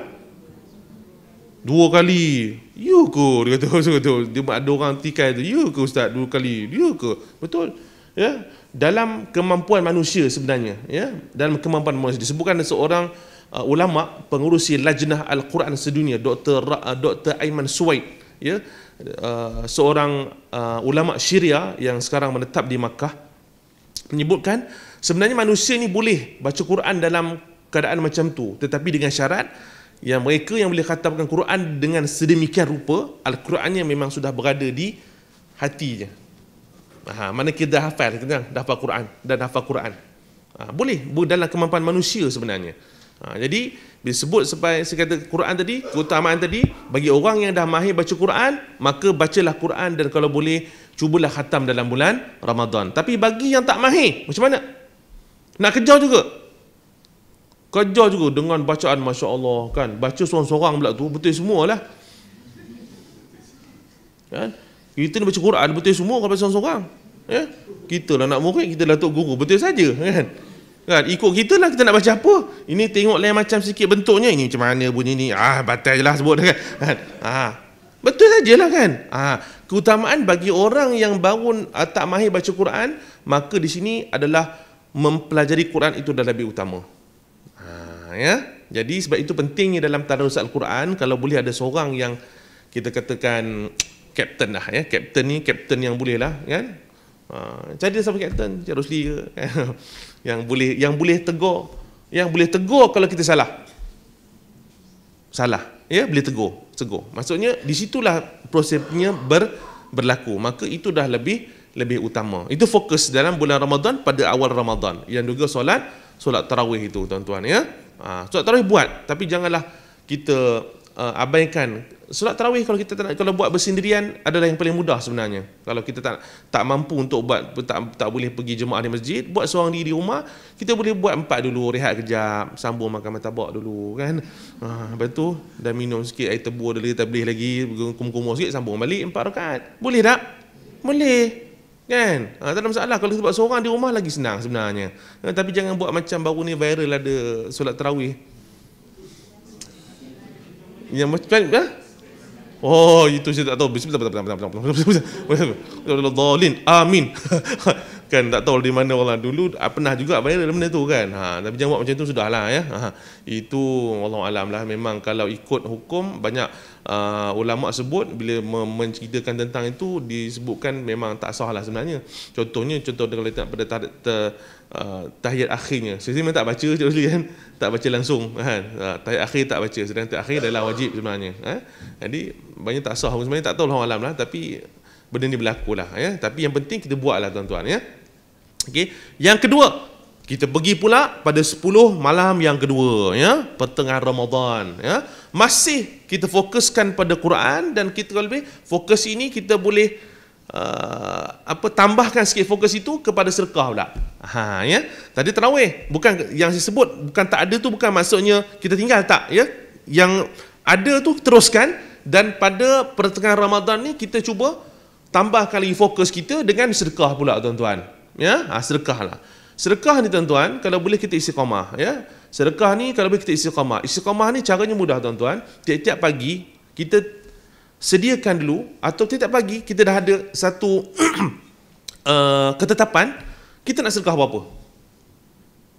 Dua kali. Ya ke? Dia kata betul. Dia ada orang tikai tu. Ya ke ustaz? Dua kali. Ya ke? Betul. Ya. Dalam kemampuan manusia sebenarnya, ya. Dalam kemampuan manusia disebutkan ada seorang uh, ulama pengurusi Lajnah Al-Quran sedunia Dr. Uh, Dr. Aiman Suwaid ya Uh, seorang uh, ulama Syria yang sekarang menetap di Makkah menyebutkan sebenarnya manusia ni boleh baca Quran dalam keadaan macam tu tetapi dengan syarat yang mereka yang boleh khatamkan Quran dengan sedemikian rupa Al-Quran yang memang sudah berada di hatinya. Ha, mana kita dah hafal, kita dah hafal Quran, dan hafal Quran. Ha, boleh, dalam kemampuan manusia sebenarnya. Ha, jadi, bila sebut sampai saya Quran tadi, keutamaan tadi, bagi orang yang dah mahir baca Quran, maka bacalah Quran dan kalau boleh, cubalah khatam dalam bulan Ramadan. Tapi bagi yang tak mahir, macam mana? Nak kejar juga. Kejar juga dengan bacaan Masya Allah kan. Baca seorang-seorang pula tu, betul semualah. Kan? Kita ni baca Quran, betul semua kalau baca seorang-seorang. Ya? Kita lah nak murid, kita lah tok guru, betul saja kan. Kan, ikut kita lah kita nak baca apa. Ini tengok lain macam sikit bentuknya. Ini macam mana bunyi ni. Ah, batal je lah sebut dia kan. kan? Ah, betul saja lah kan. Ah, keutamaan bagi orang yang bangun ah, tak mahir baca Quran, maka di sini adalah mempelajari Quran itu adalah lebih utama. Ah, ya. Jadi sebab itu pentingnya dalam tadarus Al-Quran, kalau boleh ada seorang yang kita katakan kapten lah ya. Kapten ni, kapten yang boleh lah kan. Ah, jadi siapa kapten? Cik Rosli ke? Kan? yang boleh yang boleh tegur yang boleh tegur kalau kita salah salah ya boleh tegur tegur maksudnya di situlah prosesnya ber, berlaku maka itu dah lebih lebih utama itu fokus dalam bulan Ramadan pada awal Ramadan yang juga solat solat tarawih itu tuan-tuan ya ha, solat tarawih buat tapi janganlah kita uh, abaikan solat tarawih kalau kita tak nak, kalau buat bersendirian adalah yang paling mudah sebenarnya kalau kita tak tak mampu untuk buat tak tak boleh pergi jemaah di masjid buat seorang diri di rumah kita boleh buat empat dulu rehat kejap sambung makan martabak dulu kan ha uh, lepas tu dah minum sikit air tebu dah kita beli lagi kumur-kumur sikit sambung balik empat rakaat boleh tak boleh kan ha, tak ada masalah kalau kita buat seorang di rumah lagi senang sebenarnya ha, tapi jangan buat macam baru ni viral ada solat tarawih yang macam ya? Oh, itu saya tak tahu. Bismillah, bismillah, Dolin, ya amin. kan tak tahu di mana orang dulu ah, pernah juga viral benda tu kan. Ha, tapi jangan buat macam tu sudahlah ya. Ha, itu wallahu alam lah memang kalau ikut hukum banyak uh, ulama sebut bila menceritakan tentang itu disebutkan memang tak sah lah sebenarnya. Contohnya contoh dengan letak pada tarikh Ah, tahiyat akhirnya. Saya sebenarnya tak baca Cik Rosli kan. Tak baca langsung kan. Ah, tahiyat akhir tak baca. Sedangkan tahiyat akhir adalah wajib sebenarnya. Ha? Jadi banyak tak sah. Sebenarnya tak tahu lah alam lah. Tapi benda ni berlaku lah. Ya? Tapi yang penting kita buat lah tuan-tuan. Ya? Okay. Yang kedua. Kita pergi pula pada 10 malam yang kedua. Ya? Pertengah Ramadan. Ya? Masih kita fokuskan pada Quran. Dan kita lebih fokus ini kita boleh Uh, apa tambahkan sikit fokus itu kepada serkah pula. Ha ya. Tadi tarawih bukan yang disebut bukan tak ada tu bukan maksudnya kita tinggal tak ya. Yang ada tu teruskan dan pada pertengahan Ramadan ni kita cuba tambah kali fokus kita dengan sedekah pula tuan-tuan. Ya, ha, sedekah lah. Sedekah ni tuan-tuan kalau boleh kita isi istiqamah ya. Sedekah ni kalau boleh kita isi isi Istiqamah ni caranya mudah tuan-tuan. Tiap-tiap pagi kita sediakan dulu atau tidak pagi kita dah ada satu uh, ketetapan kita nak sedekah apa-apa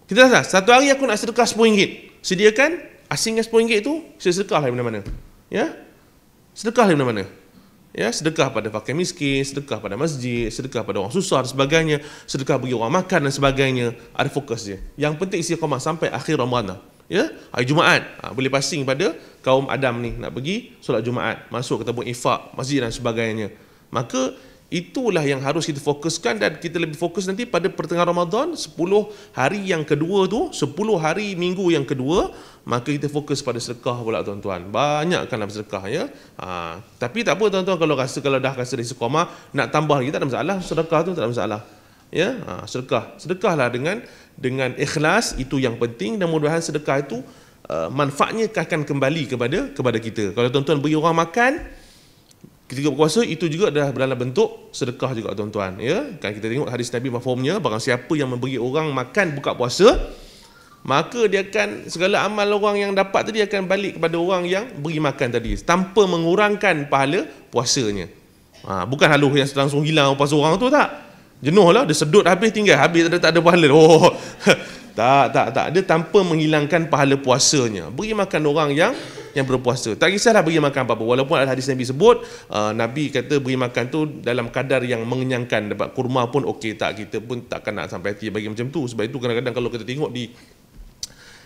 kita dah satu hari aku nak sedekah RM10 sediakan asingnya RM10 tu saya sedekah lah dari mana-mana ya sedekah lah dari mana-mana ya sedekah pada fakir miskin sedekah pada masjid sedekah pada orang susah dan sebagainya sedekah bagi orang makan dan sebagainya ada fokus dia yang penting isi koma sampai akhir Ramadan ya hari Jumaat ha, boleh passing pada kaum Adam ni nak pergi solat Jumaat masuk ke tabung ifak masjid dan sebagainya maka itulah yang harus kita fokuskan dan kita lebih fokus nanti pada pertengahan Ramadan 10 hari yang kedua tu 10 hari minggu yang kedua maka kita fokus pada sedekah pula tuan-tuan banyakkanlah sedekah ya ha, tapi tak apa tuan-tuan kalau rasa kalau dah rasa risiko koma nak tambah lagi tak ada masalah sedekah tu tak ada masalah ya ha, sedekah sedekahlah dengan dengan ikhlas itu yang penting dan mudah-mudahan sedekah itu uh, manfaatnya akan kembali kepada kepada kita. Kalau tuan-tuan beri orang makan ketika berpuasa itu juga adalah dalam bentuk sedekah juga tuan-tuan ya. Kan kita tengok hadis Nabi mafhumnya barang siapa yang memberi orang makan buka puasa maka dia akan segala amal orang yang dapat tadi akan balik kepada orang yang beri makan tadi tanpa mengurangkan pahala puasanya. Ha, bukan haluh yang langsung hilang puasa orang tu tak. Jenuh lah, dia sedut habis tinggal. Habis dah tak ada pahala. Oh. tak, tak, tak. Dia tanpa menghilangkan pahala puasanya. Beri makan orang yang yang berpuasa. Tak kisahlah beri makan apa-apa. Walaupun ada hadis Nabi sebut, uh, Nabi kata beri makan tu dalam kadar yang mengenyangkan. Dapat kurma pun okey tak. Kita pun takkan nak sampai hati bagi macam tu. Sebab itu kadang-kadang kalau kita tengok di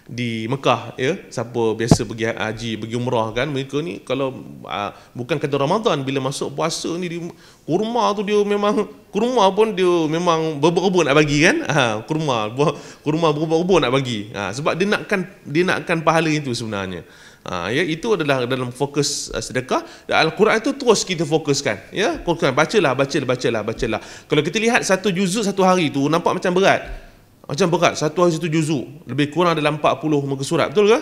di Mekah ya siapa biasa pergi ha- haji pergi umrah kan mereka ni kalau uh, bukan kata Ramadan bila masuk puasa ni di kurma tu dia memang kurma pun dia memang berbau-bau nak bagi kan ha, kurma buah kurma berbau-bau nak bagi ha, sebab dia nakkan dia nakkan pahala itu sebenarnya ha, ya itu adalah dalam fokus ha, sedekah dan al-Quran itu terus kita fokuskan ya Quran bacalah bacalah bacalah bacalah kalau kita lihat satu juzuk satu hari tu nampak macam berat macam berat, satu hari satu juzu. Lebih kurang dalam 40 muka surat, betul ke?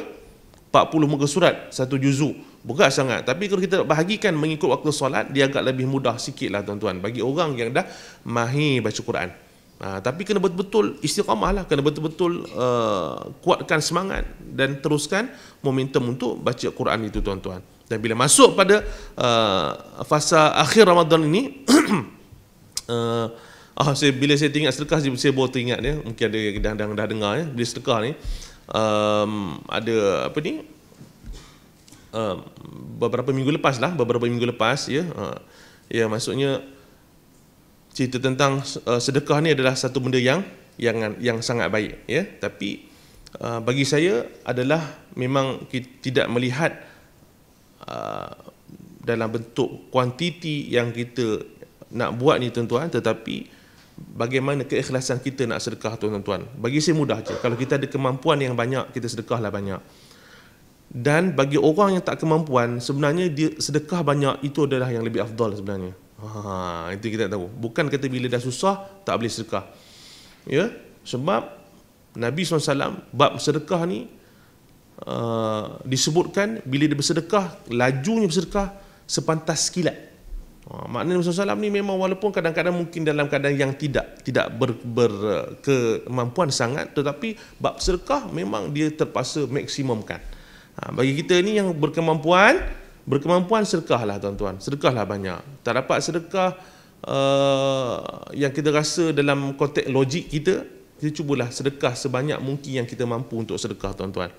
40 muka surat, satu juzu. Berat sangat. Tapi kalau kita bahagikan mengikut waktu solat, dia agak lebih mudah sikit lah tuan-tuan. Bagi orang yang dah mahir baca Quran. Ha, tapi kena betul-betul istiqamah lah. Kena betul-betul uh, kuatkan semangat dan teruskan momentum untuk baca Quran itu tuan-tuan. Dan bila masuk pada uh, fasa akhir Ramadan ini, uh, Ah saya bila saya teringat sedekah saya, saya baru teringat ya. Mungkin ada yang dah, dah, dah dengar ya. Bila sedekah ni um, ada apa ni? Um, beberapa minggu lepas lah, beberapa minggu lepas ya. Uh, ya maksudnya cerita tentang uh, sedekah ni adalah satu benda yang yang yang sangat baik ya. Tapi uh, bagi saya adalah memang kita tidak melihat uh, dalam bentuk kuantiti yang kita nak buat ni tuan-tuan tetapi uh, bagaimana keikhlasan kita nak sedekah tuan-tuan. Bagi saya mudah je. Kalau kita ada kemampuan yang banyak, kita sedekahlah banyak. Dan bagi orang yang tak kemampuan, sebenarnya dia sedekah banyak itu adalah yang lebih afdal sebenarnya. Ha, itu kita tahu. Bukan kata bila dah susah, tak boleh sedekah. Ya, sebab Nabi SAW bab sedekah ni uh, disebutkan bila dia bersedekah, lajunya bersedekah sepantas kilat. Ha, maknanya Rasulullah SAW ni memang walaupun kadang-kadang mungkin dalam keadaan yang tidak tidak ber, ber kemampuan sangat tetapi bab serkah memang dia terpaksa maksimumkan. Ha, bagi kita ni yang berkemampuan berkemampuan serkah lah tuan-tuan. serkah lah banyak. Tak dapat serkah uh, eh, yang kita rasa dalam konteks logik kita kita cubalah sedekah sebanyak mungkin yang kita mampu untuk sedekah tuan-tuan.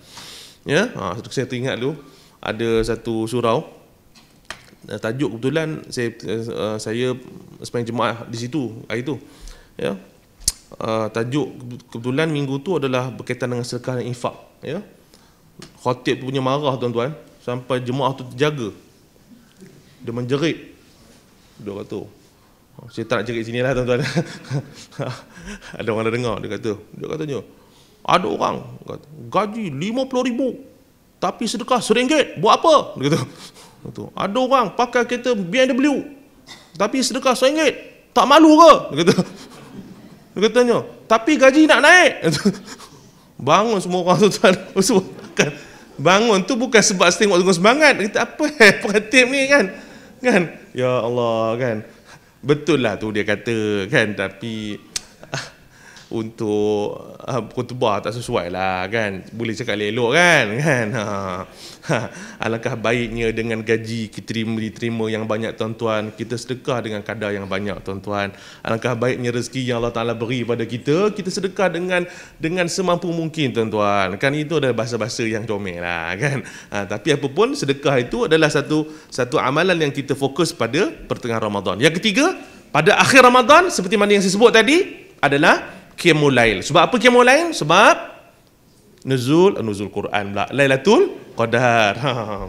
Ya, ha, saya teringat dulu ada satu surau Eh, tajuk kebetulan saya uh, saya sembang jemaah di situ hari tu ya uh, tajuk kebetulan minggu tu adalah berkaitan dengan sedekah dan infak ya khatib punya marah tuan-tuan sampai jemaah tu terjaga dia menjerit dia kata oh, saya tak nak jerit sini lah tuan-tuan ada orang ada dengar dia kata dia katanya ada orang kata, gaji 50 ribu tapi sedekah seringgit buat apa dia kata tu. Ada orang pakai kereta BMW tapi sedekah RM1. Tak malu ke? Dia kata. Dia katanya, tapi gaji nak naik. Bangun semua orang tu tuan. Kan? Bangun tu bukan sebab tengok dengan semangat. Kita apa eh perhatian ni kan? Kan? Ya Allah kan. Betul lah tu dia kata kan tapi untuk uh, khutbah tak sesuai lah kan boleh cakap elok kan kan ha. ha. alangkah baiknya dengan gaji kita terima diterima yang banyak tuan-tuan kita sedekah dengan kadar yang banyak tuan-tuan alangkah baiknya rezeki yang Allah Taala beri pada kita kita sedekah dengan dengan semampu mungkin tuan-tuan kan itu adalah bahasa-bahasa yang comel lah kan ha. tapi apa pun sedekah itu adalah satu satu amalan yang kita fokus pada pertengahan Ramadan yang ketiga pada akhir Ramadan seperti mana yang saya sebut tadi adalah Qiyamulail. Sebab apa Qiyamulail? Sebab nuzul oh, nuzul Quran pula. Lailatul Qadar. Ha, ha, ha.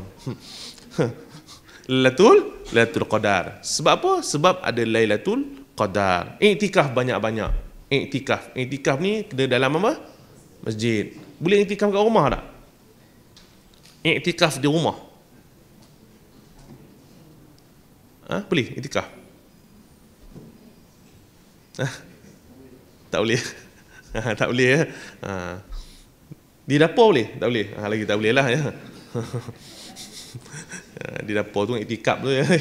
Lailatul Lailatul Qadar. Sebab apa? Sebab ada Lailatul Qadar. Iktikaf banyak-banyak. Iktikaf. Iktikaf ni kena dalam apa? Masjid. Boleh iktikaf kat rumah tak? Iktikaf di rumah. Ha? Boleh iktikaf tak boleh. Ha, tak boleh ya. Ha. Di dapur boleh? Tak boleh. Ha, lagi tak boleh lah ya. Ha. di dapur tu itikap tu ya.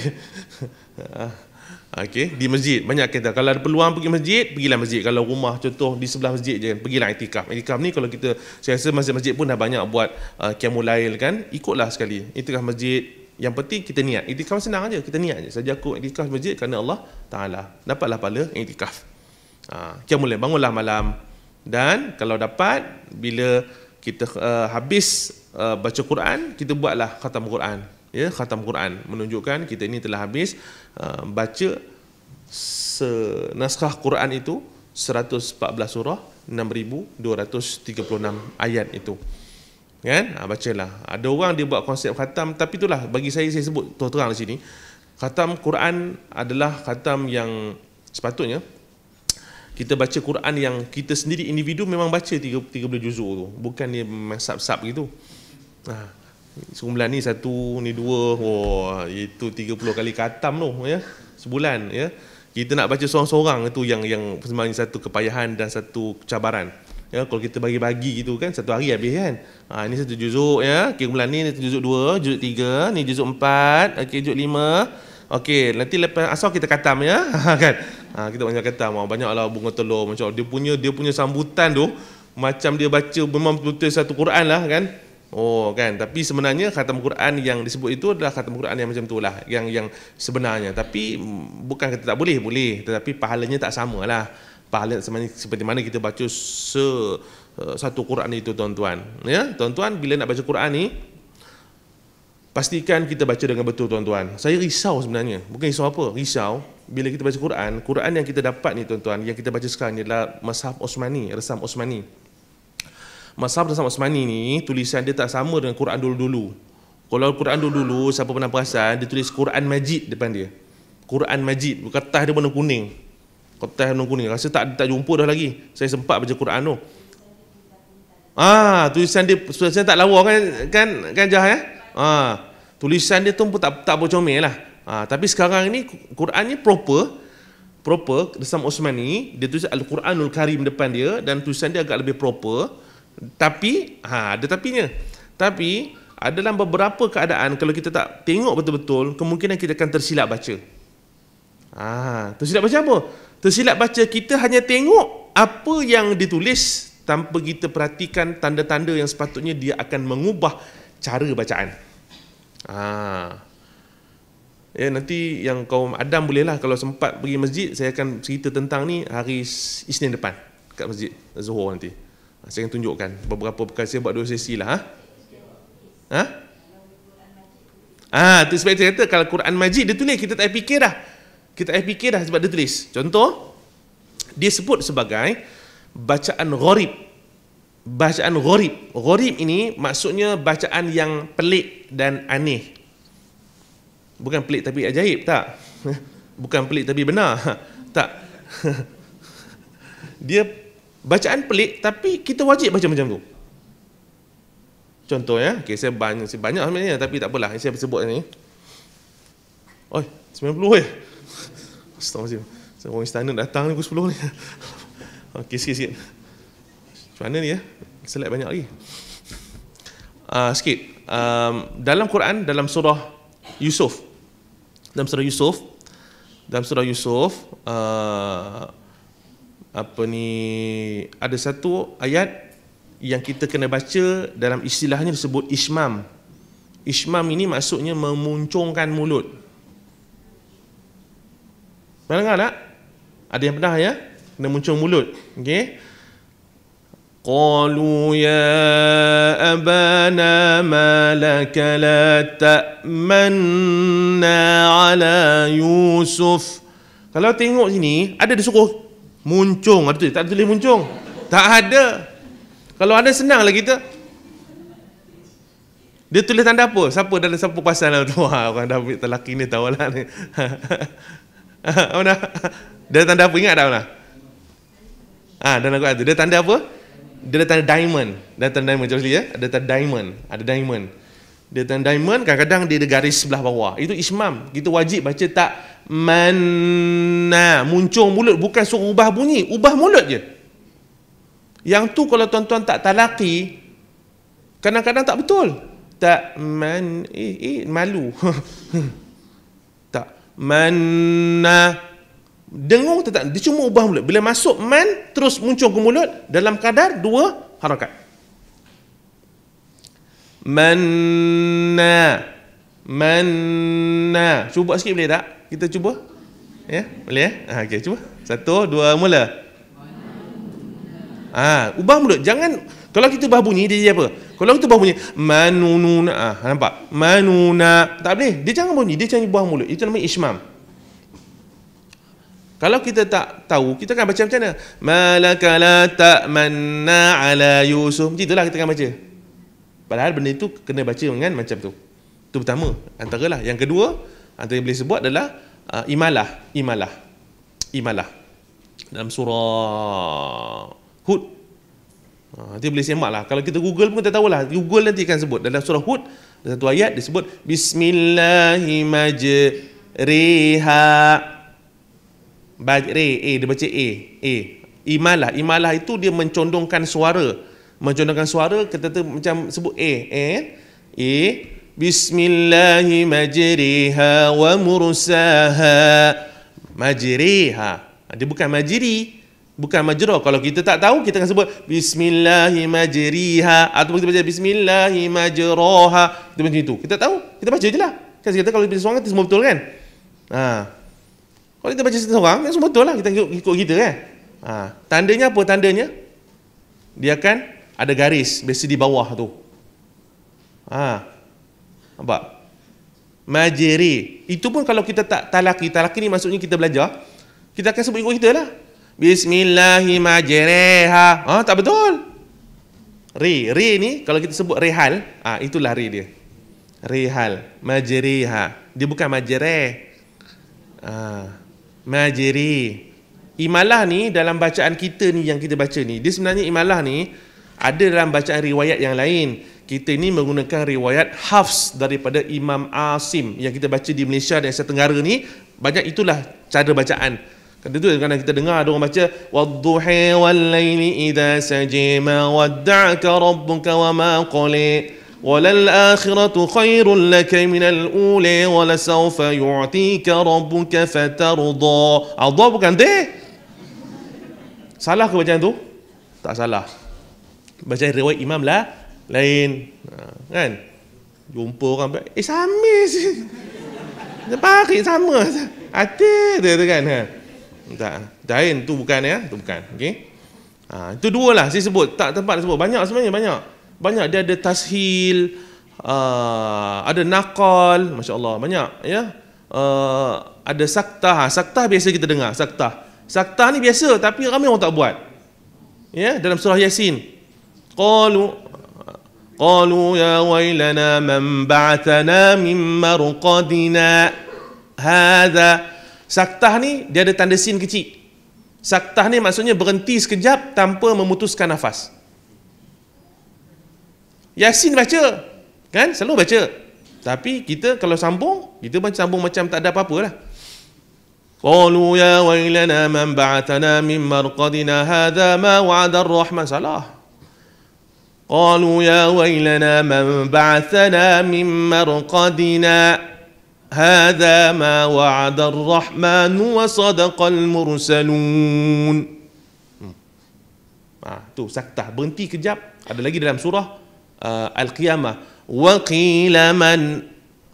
Ha. Okey, di masjid banyak kita kalau ada peluang pergi masjid, pergilah masjid. Kalau rumah contoh di sebelah masjid je, pergilah itikaf. Itikaf ni kalau kita saya rasa masjid-masjid pun dah banyak buat uh, kiamulail kan, ikutlah sekali. Itikaf masjid yang penting kita niat. Itikaf senang aja, kita niat aja. Saja aku itikaf masjid kerana Allah Taala. Dapatlah pahala itikaf. Kita ha, mulai bangunlah malam dan kalau dapat bila kita uh, habis uh, baca Quran kita buatlah khatam Quran ya khatam Quran menunjukkan kita ini telah habis uh, baca naskah Quran itu 114 surah 6236 ayat itu kan ha, bacalah ada orang dia buat konsep khatam tapi itulah bagi saya saya sebut terang di sini khatam Quran adalah khatam yang sepatutnya kita baca Quran yang kita sendiri individu memang baca 30, 30 juzuk tu bukan dia memang sub-sub gitu ha. sebulan ni satu ni dua oh, itu 30 kali katam tu ya sebulan ya kita nak baca seorang-seorang itu yang yang sebenarnya satu kepayahan dan satu cabaran ya kalau kita bagi-bagi gitu kan satu hari habis kan ha, ini satu juzuk ya okay, bulan ni juzuk dua juzuk tiga ni juzuk empat okay juzuk lima Okey, nanti lepas asal kita katam ya. Ha, kan? Ha, kita banyak kata mau banyaklah bunga telur macam dia punya dia punya sambutan tu macam dia baca memang betul satu Quran lah kan. Oh kan tapi sebenarnya khatam Quran yang disebut itu adalah khatam Quran yang macam itulah yang yang sebenarnya tapi mm, bukan kita tak boleh boleh tetapi pahalanya tak samalah. Pahala sebenarnya seperti mana kita baca se eh, satu Quran itu tuan-tuan ya tuan-tuan bila nak baca Quran ni Pastikan kita baca dengan betul tuan-tuan. Saya risau sebenarnya. Bukan risau apa. Risau bila kita baca Quran. Quran yang kita dapat ni tuan-tuan. Yang kita baca sekarang ni adalah Mashaf Osmani. Resam Osmani. Mashaf Resam Osmani ni tulisan dia tak sama dengan Quran dulu-dulu. Kalau Quran dulu-dulu siapa pernah perasan dia tulis Quran Majid depan dia. Quran Majid. Kertas dia warna kuning. Kertas warna kuning. Rasa tak tak jumpa dah lagi. Saya sempat baca Quran tu. Ah, tulisan dia tulisan tak lawa kan kan kan jahat eh? ha, tulisan dia tu pun tak, tak bercomel lah ha, tapi sekarang ni Quran ni proper proper Nisam Osman ni dia tulis Al-Quranul Karim depan dia dan tulisan dia agak lebih proper tapi ha, ada tapinya tapi dalam beberapa keadaan kalau kita tak tengok betul-betul kemungkinan kita akan tersilap baca ha, tersilap baca apa? tersilap baca kita hanya tengok apa yang ditulis tanpa kita perhatikan tanda-tanda yang sepatutnya dia akan mengubah cara bacaan. Ha. Ya nanti yang kaum Adam bolehlah kalau sempat pergi masjid saya akan cerita tentang ni hari Isnin depan kat masjid Zuhur nanti. Ha, saya akan tunjukkan beberapa perkara saya buat dua sesi lah. Ha? ha? Ah, tu sebab saya kata kalau Quran Majid dia tulis kita tak payah fikir dah. Kita tak payah fikir dah sebab dia tulis. Contoh dia sebut sebagai bacaan gharib bacaan gharib. Gharib ini maksudnya bacaan yang pelik dan aneh. Bukan pelik tapi ajaib, tak? Bukan pelik tapi benar, tak? Dia bacaan pelik tapi kita wajib baca macam tu. Contoh ya, okay, saya banyak saya banyak sebenarnya tapi tak apalah, saya sebut ni. Oi, 90 oi. Astagfirullah. Saya orang istana datang ni 10 ni. Okey sikit-sikit mana ni ya? Select banyak lagi. Uh, sikit. Um, dalam Quran, dalam surah Yusuf. Dalam surah Yusuf. Dalam surah Yusuf. Uh, apa ni? Ada satu ayat yang kita kena baca dalam istilahnya disebut Ismam. Ismam ini maksudnya memuncungkan mulut. Pernah dengar tak? Ada yang pernah ya? Kena muncung mulut. Okey. قالوا يا ابانا ما لك لا تامنا على يوسف kalau tengok sini ada dia suruh muncung ada tak tulis muncung tak ada kalau ada senang senanglah kita dia tulis tanda apa siapa dalam siapa pasal lah tu ha, orang dah ambil lelaki ni tawalah ni mana dia tanda apa ingat tak mana ah ha, dan aku ada dia tanda apa dia ada tanda diamond ya. dia ada tanda diamond jelas ya ada tanda diamond ada diamond dia ada tanda diamond kadang-kadang dia ada garis sebelah bawah itu ismam kita wajib baca tak mana muncung mulut bukan suruh ubah bunyi ubah mulut je yang tu kalau tuan-tuan tak talaki kadang-kadang tak betul tak man eh, eh malu tak mana Dengung tetap Dia cuma ubah mulut Bila masuk man Terus muncul ke mulut Dalam kadar dua harakat Manna Manna Cuba buat sikit boleh tak? Kita cuba Ya boleh ya? Ha, ah, okay, cuba Satu dua mula Ah, ha, ubah mulut. Jangan kalau kita ubah bunyi dia jadi apa? Kalau kita ubah bunyi manuna, ha, ah, nampak? Manuna. Tak boleh. Dia jangan bunyi, dia jangan ubah mulut. Itu namanya ismam. Kalau kita tak tahu, kita akan baca macam mana? Malaka la ta'manna ala Yusuf. Macam itulah kita akan baca. Padahal benda itu kena baca dengan macam tu. Itu pertama. Antaralah. Yang kedua, antara yang boleh sebut adalah uh, imalah. Imalah. Imalah. Dalam surah Hud. Ha, nanti boleh semak lah. Kalau kita google pun kita tahu lah. Google nanti akan sebut. Dalam surah Hud, ada satu ayat disebut Bismillahimajriha. Bismillahimajriha. Bajre, A, dia baca A, A. Imalah, imalah itu dia mencondongkan suara. Mencondongkan suara, kita tu macam sebut A, A. A. Bismillahimajriha wa mursaha. Majriha. Ha, dia bukan majri. Bukan majroh. Kalau kita tak tahu, kita akan sebut Bismillahimajriha. Atau kita baca Bismillahimajroha. Kita macam itu. Kita tahu. Kita baca je lah. Kan kita kalau kita suangkan, semua betul kan? Haa. Kalau kita baca cerita seorang, memang semua betul lah kita ikut, ikut kita kan. Ha, tandanya apa tandanya? Dia akan ada garis biasa di bawah tu. Ha. Nampak? Majeri. Itu pun kalau kita tak talaki, talaki ni maksudnya kita belajar, kita akan sebut ikut kita lah. Bismillahimajereha. Ha, tak betul. Ri, ri ni kalau kita sebut rehal, ah ha, itulah ri dia. Rehal, majereha. Dia bukan majereh. Ha. Ah majri imalah ni dalam bacaan kita ni yang kita baca ni dia sebenarnya imalah ni ada dalam bacaan riwayat yang lain kita ni menggunakan riwayat Hafs daripada Imam Asim yang kita baca di Malaysia dan Asia Tenggara ni banyak itulah cara bacaan kata tu kadang kita dengar ada orang baca wadduhi wal laili idha sajima wadda'aka rabbuka wa ma وللآخرة خير لك من الأولى ولسوف يعطيك ربك فترضى Allah bukan teh Salah ke bacaan tu? Tak salah Bacaan riwayat imam lah Lain ha, Kan? Jumpa orang Eh sama si Dia pakai sama Hati dia kan, ha. Tak Lain eh, tu bukan ya Tu bukan Okay Ha, itu dua lah saya sebut Tak tempat saya sebut Banyak sebenarnya banyak banyak dia ada tashil uh, ada nakal masya Allah banyak ya uh, ada sakta ha, ah, sakta biasa kita dengar sakta sakta ni biasa tapi ramai orang tak buat ya dalam surah yasin qalu qalu ya wailana man ba'athana min marqadina hadha saktah ni dia ada tanda sin kecil saktah ni maksudnya berhenti sekejap tanpa memutuskan nafas Yasin baca. Kan? Selalu baca. Tapi kita kalau sambung, kita macam sambung macam tak ada apa-apa lah. Qalu ya wailana man ba'atana min marqadina hadha ma wa'ada ar-rahman salah. Qalu ya wailana man ba'atana min marqadina hadha ma wa'ada ar-rahman wa sadaqal mursalun. Hmm. Ah, tu saktah berhenti kejap. Ada lagi dalam surah. Al-Qiyamah Waqila man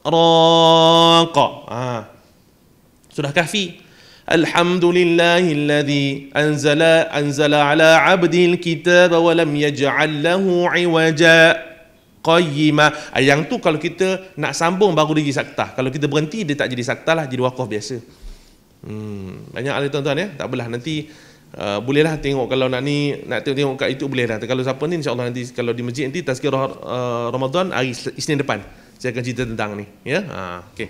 raqa ha. Sudah kahfi Alhamdulillahilladzi anzala anzala ala abdil kitab wa lam yaj'al lahu iwaja qayyima. Yang tu kalau kita nak sambung baru jadi sakta. Kalau kita berhenti dia tak jadi sakta lah jadi wakaf biasa. Hmm, banyak ahli tuan-tuan ya. Tak apalah nanti Ah, bolehlah tengok kalau nak ni nak tengok-tengok kat itu bolehlah kalau siapa ni insyaallah nanti kalau di masjid nanti tazkirah uh, Ramadan hari Isnin depan saya akan cerita tentang ni ya ha okey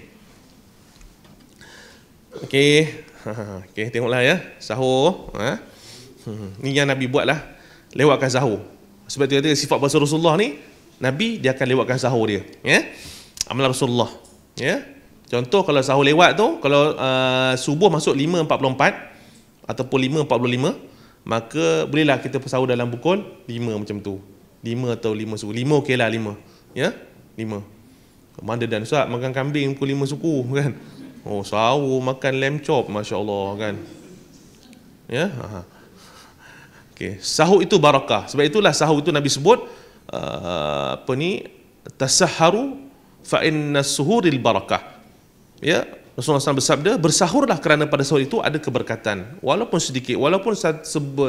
okey okey tengoklah ya sahur ha hmm. ni yang nabi buatlah lewatkan sahur sebab tu kata sifat bahasa Rasulullah ni nabi dia akan lewatkan sahur dia ya amal Rasulullah ya contoh kalau sahur lewat tu kalau uh, subuh masuk 5.44 ataupun 5.45 maka bolehlah kita bersahur dalam pukul 5 macam tu 5 atau 5 suku 5 okey lah 5 ya 5 kemana dan suat makan kambing pukul 5 suku kan oh sahur makan lamb chop Masya Allah kan ya Aha. Okay. sahu itu barakah sebab itulah sahu itu Nabi sebut uh, apa ni tasaharu fa inna suhuril barakah ya Rasulullah SAW bersabda, bersahurlah kerana pada sahur itu ada keberkatan. Walaupun sedikit, walaupun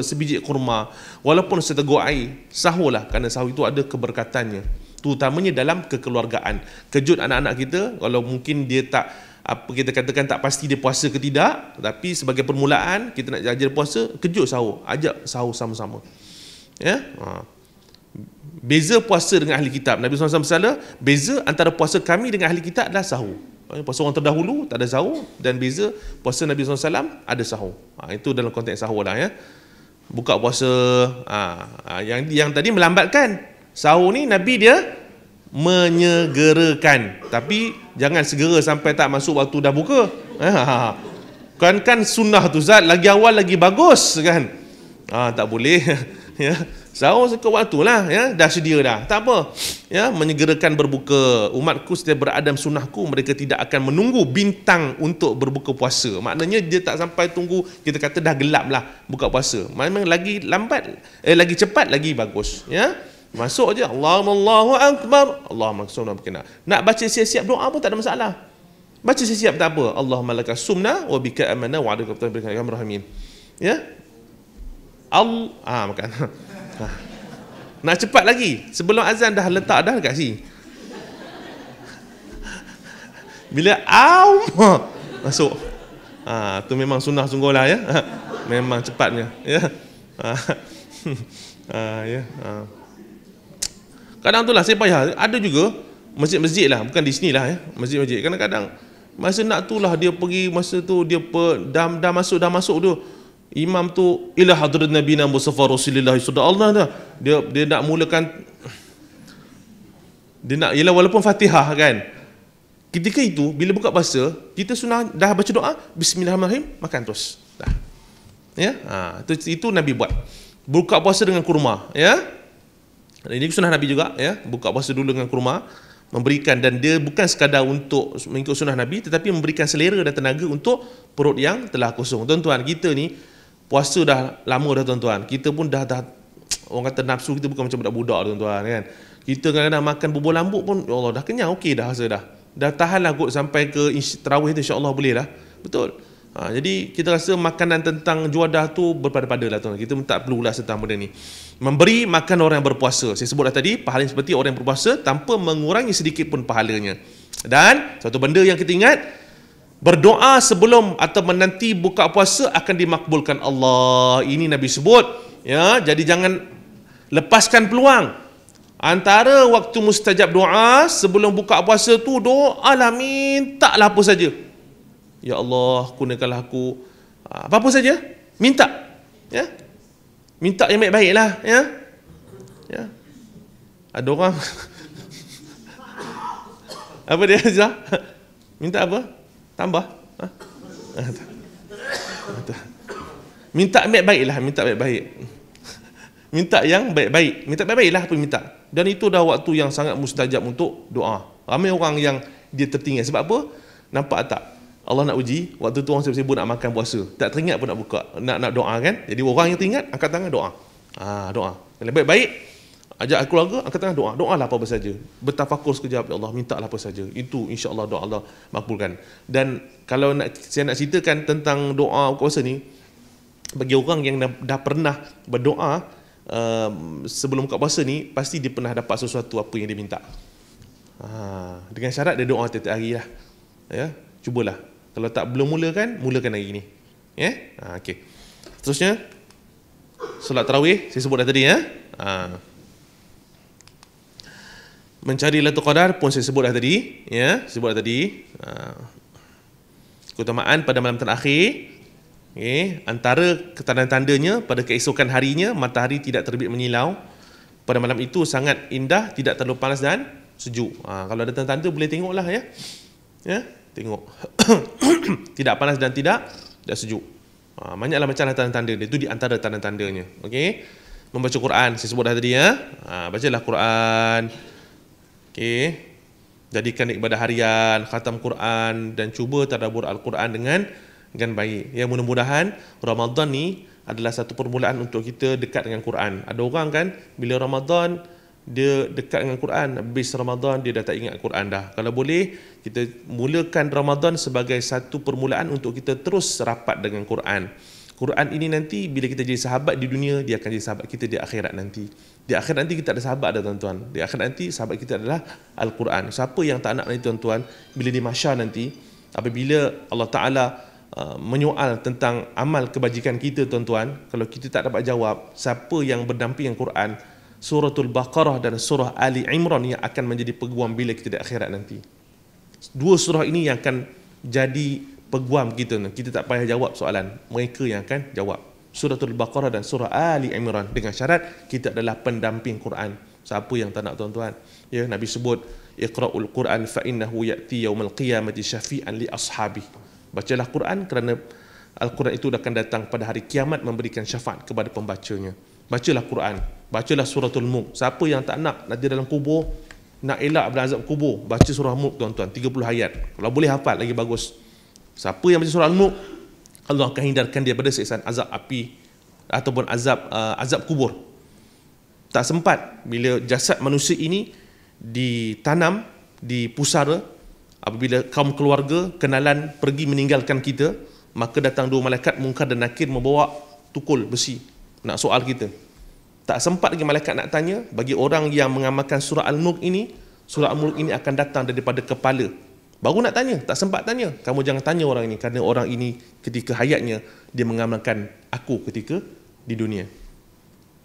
sebiji kurma, walaupun seteguk air, sahurlah kerana sahur itu ada keberkatannya. Terutamanya dalam kekeluargaan. Kejut anak-anak kita, kalau mungkin dia tak, apa kita katakan tak pasti dia puasa ke tidak, tapi sebagai permulaan, kita nak ajar puasa, kejut sahur. Ajak sahur sama-sama. Ya? Ha. Beza puasa dengan ahli kitab. Nabi SAW bersalah, beza antara puasa kami dengan ahli kitab adalah sahur puasa orang terdahulu tak ada sahur dan beza puasa Nabi SAW ada sahur ha, itu dalam konteks sahur lah ya buka puasa ha, ha, yang yang tadi melambatkan sahur ni Nabi dia menyegerakan tapi jangan segera sampai tak masuk waktu dah buka ha, ha, ha. kan kan sunnah tu Zat lagi awal lagi bagus kan ha, tak boleh ya Sahur cukup waktu lah ya. Dah sedia dah Tak apa ya, Menyegerakan berbuka Umatku setiap beradam sunahku Mereka tidak akan menunggu bintang Untuk berbuka puasa Maknanya dia tak sampai tunggu Kita kata dah gelap lah Buka puasa Memang lagi lambat eh, Lagi cepat lagi bagus Ya Masuk aja Allahumma Allahu Akbar Allahumma Sunnah berkenaan Nak baca siap-siap doa pun tak ada masalah Baca siap-siap tak apa. Allahumma lakas sumna wa bika amana wa adaka tawbika ya rahimin. Ya. Al ah makan. Ha. Nak cepat lagi. Sebelum azan dah letak dah dekat sini. Bila au masuk. Ha, tu memang sunnah sungguhlah ya. Ha, memang cepatnya ya. Ha. Ha, ya. Ha. Kadang tu lah saya payah. Ada juga masjid-masjid lah. Bukan di sini lah ya. Masjid-masjid. Kadang-kadang masa nak tulah dia pergi masa tu dia per, dah, dah masuk dah masuk tu imam tu ila hadrat nabi na mustafa rasulillah sudah Allah dah dia dia nak mulakan dia nak ialah walaupun Fatihah kan ketika itu bila buka bahasa kita sunnah dah baca doa bismillahirrahmanirrahim makan terus dah ya ha, itu, itu nabi buat buka puasa dengan kurma ya ini sunnah nabi juga ya buka puasa dulu dengan kurma memberikan dan dia bukan sekadar untuk mengikut sunnah nabi tetapi memberikan selera dan tenaga untuk perut yang telah kosong tuan-tuan kita ni puasa dah lama dah tuan-tuan. Kita pun dah dah orang kata nafsu kita bukan macam budak-budak tuan-tuan kan. Kita kadang-kadang makan bubur lambuk pun ya Allah dah kenyang okey dah rasa dah. Dah tahan lah kot sampai ke terawih tu insya-Allah boleh lah Betul. Ha, jadi kita rasa makanan tentang juadah tu berpada-pada lah tuan-tuan. Kita tak perlu lah tentang benda ni. Memberi makan orang yang berpuasa. Saya sebut dah tadi, pahala seperti orang yang berpuasa tanpa mengurangi sedikit pun pahalanya. Dan satu benda yang kita ingat, Berdoa sebelum atau menanti buka puasa akan dimakbulkan Allah. Ini Nabi sebut. Ya, jadi jangan lepaskan peluang. Antara waktu mustajab doa sebelum buka puasa tu doalah minta lah apa saja. Ya Allah, gunakanlah aku. Ah, apa pun saja? Minta. Ya. Minta yang baik-baiklah, ya. Ya. Ada orang Apa dia? Minta apa? Tambah. Ha? Minta baik baiklah, minta baik baik. Minta yang baik baik. Minta baik baiklah pun minta. Dan itu dah waktu yang sangat mustajab untuk doa. Ramai orang yang dia tertinggal. Sebab apa? Nampak tak? Allah nak uji, waktu tu orang sibuk-sibuk nak makan puasa. Tak teringat pun nak buka, nak nak doa kan? Jadi orang yang teringat, angkat tangan doa. Ah, ha, doa. lebih baik-baik, Ajak keluarga angkat tangan doa. Doalah apa-apa saja. Bertafakur sekejap ya Allah, Minta lah apa saja. Itu insya-Allah doa Allah makbulkan. Dan kalau nak saya nak ceritakan tentang doa kuasa ni bagi orang yang dah, dah pernah berdoa uh, sebelum buka puasa ni pasti dia pernah dapat sesuatu apa yang dia minta. Ha, dengan syarat dia doa tiap-tiap hari lah. Ya, cubalah. Kalau tak belum mulakan, mulakan hari ni. Ya? Ha, okay. Terusnya solat tarawih, saya sebut dah tadi. Ya? Ha mencari Lailatul Qadar pun saya sebut dah tadi, ya, sebut dah tadi. Uh, keutamaan pada malam terakhir. Okay, antara ketanda-tandanya pada keesokan harinya matahari tidak terbit menyilau pada malam itu sangat indah tidak terlalu panas dan sejuk ha, kalau ada tanda-tanda boleh tengoklah ya ya tengok tidak panas dan tidak tidak sejuk ha, banyaklah macam tanda-tanda itu di antara tanda-tandanya okey membaca Quran saya sebut dah tadi ya ha, bacalah Quran Okay. Jadikan ibadah harian, khatam Quran dan cuba tadabur Al-Quran dengan dengan baik. Ya mudah-mudahan Ramadan ni adalah satu permulaan untuk kita dekat dengan Quran. Ada orang kan bila Ramadan dia dekat dengan Quran, habis Ramadan dia dah tak ingat Quran dah. Kalau boleh kita mulakan Ramadan sebagai satu permulaan untuk kita terus rapat dengan Quran. Quran ini nanti bila kita jadi sahabat di dunia dia akan jadi sahabat kita di akhirat nanti. Di akhirat nanti kita ada sahabat ada tuan-tuan. Di akhirat nanti sahabat kita adalah Al-Quran. Siapa yang tak nak nanti tuan-tuan bila di mahsyar nanti apabila Allah Taala uh, menyoal tentang amal kebajikan kita tuan-tuan, kalau kita tak dapat jawab, siapa yang berdamping dengan Quran? Surah al Baqarah dan surah Ali Imran yang akan menjadi peguam bila kita di akhirat nanti. Dua surah ini yang akan jadi peguam kita ni kita tak payah jawab soalan mereka yang akan jawab Surah Al baqarah dan surah ali imran dengan syarat kita adalah pendamping Quran siapa yang tak nak tuan-tuan ya nabi sebut iqra'ul quran fa innahu ya'ti yawmal qiyamati syafi'an li ashabi bacalah Quran kerana Al-Quran itu akan datang pada hari kiamat memberikan syafaat kepada pembacanya. Bacalah Quran. Bacalah Surah Al Mulk. Siapa yang tak nak nanti dalam kubur, nak elak berazab kubur, baca surah Mulk tuan-tuan. 30 ayat. Kalau boleh hafal lagi bagus. Siapa yang baca surah Al-Mulk Allah akan hindarkan dia pada seksan azab api ataupun azab uh, azab kubur. Tak sempat bila jasad manusia ini ditanam, dipusara apabila kaum keluarga, kenalan pergi meninggalkan kita, maka datang dua malaikat mungkar dan nakir membawa tukul besi nak soal kita. Tak sempat lagi malaikat nak tanya bagi orang yang mengamalkan surah Al-Mulk ini, surah Al-Mulk ini akan datang daripada kepala Baru nak tanya, tak sempat tanya. Kamu jangan tanya orang ini kerana orang ini ketika hayatnya dia mengamalkan aku ketika di dunia.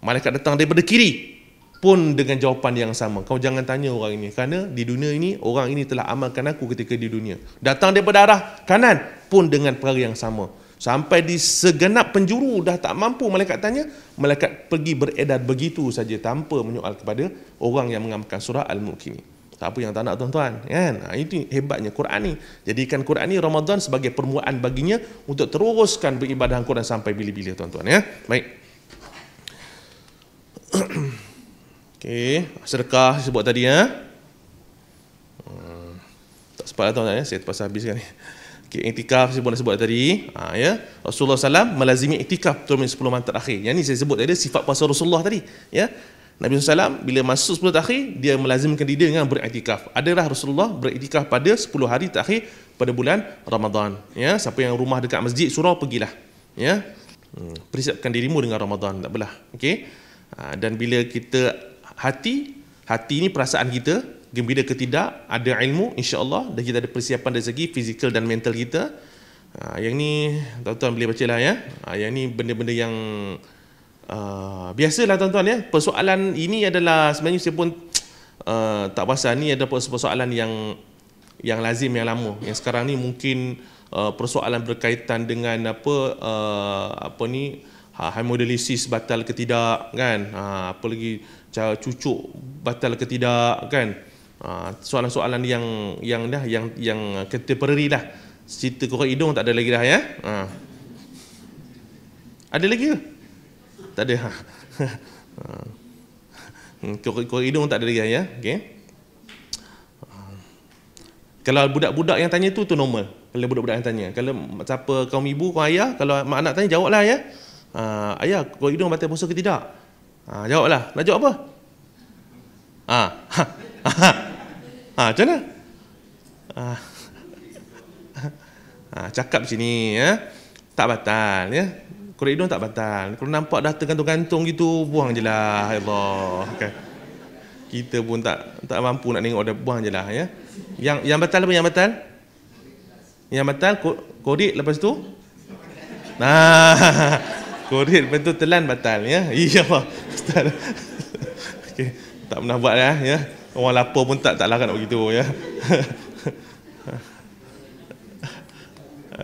Malaikat datang daripada kiri pun dengan jawapan yang sama. Kamu jangan tanya orang ini kerana di dunia ini orang ini telah amalkan aku ketika di dunia. Datang daripada arah kanan pun dengan perkara yang sama. Sampai di segenap penjuru dah tak mampu malaikat tanya, malaikat pergi beredar begitu saja tanpa menyoal kepada orang yang mengamalkan surah Al-Mukminin. Tak Siapa yang tak nak tuan-tuan? Kan? Ha, itu hebatnya Quran ni. Jadikan Quran ni Ramadan sebagai permulaan baginya untuk teruskan beribadah Quran sampai bila-bila tuan-tuan. Ya? Baik. okay. Sedekah sebut tadi. Ya? Hmm. Tak sempat lah tuan-tuan. Ya? Saya terpaksa habiskan ni. Okay, iktikaf saya pun dah sebut tadi. Ha, ya. Rasulullah SAW melazimi iktikaf terutama 10 malam terakhir. Yang ni saya sebut tadi sifat puasa Rasulullah tadi. Ya. Nabi SAW bila masuk 10 terakhir dia melazimkan diri dengan beriktikaf. Adalah Rasulullah beriktikaf pada 10 hari terakhir pada bulan Ramadan. Ya, siapa yang rumah dekat masjid surau pergilah. Ya. Hmm, persiapkan dirimu dengan Ramadan tak belah. Okey. Ha, dan bila kita hati hati ini perasaan kita gembira ke tidak ada ilmu insya Allah dan kita ada persiapan dari segi fizikal dan mental kita. Ha, yang ni tuan-tuan boleh baca lah ya. Ha, yang ni benda-benda yang Uh, biasalah tuan-tuan ya, persoalan ini adalah sebenarnya saya pun uh, tak pasal ni ada persoalan yang yang lazim yang lama. Yang sekarang ni mungkin uh, persoalan berkaitan dengan apa uh, apa ni ha, hemodialisis batal ke tidak kan? Uh, apa lagi cara cucuk batal ke tidak kan? Uh, soalan-soalan yang yang dah yang yang contemporary dah. Cerita kurang hidung tak ada lagi dah ya. Uh. Ada lagi ke? tak ada ha. kau hidung hmm, tak ada lagi ya. Okay. Ah. Kalau budak-budak yang tanya tu tu normal. Kalau budak-budak yang tanya, kalau siapa kaum ibu, kaum ayah, kalau mak anak tanya jawablah ya. Ah, ayah, kau hidung batal puasa ke tidak? Ha, jawablah. Nak jawab apa? Ha. ha. Ha. macam mana? Ha. cakap sini ya. Tak batal ya kerut hidung tak batal kalau nampak dah tergantung-gantung gitu buang je lah ya Allah kan kita pun tak tak mampu nak tengok dah buang je lah ya yang yang batal apa yang batal yang batal korek lepas tu nah korek lepas tu telan batal ya iya ustaz okay. tak pernah buat lah ya orang lapar pun tak tak larang nak begitu ya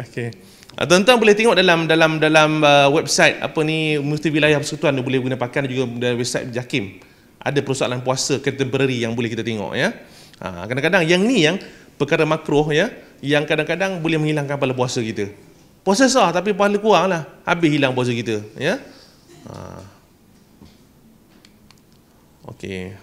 okey Ah, tuan-tuan boleh tengok dalam dalam dalam uh, website apa ni Mufti Wilayah Persekutuan boleh guna pakan juga dari website Jakim. Ada persoalan puasa contemporary yang boleh kita tengok ya. Ah, kadang-kadang yang ni yang perkara makruh ya yang kadang-kadang boleh menghilangkan pahala puasa kita. Puasa sah tapi pahala kurang lah. Habis hilang puasa kita. Ya? Ha. Okey.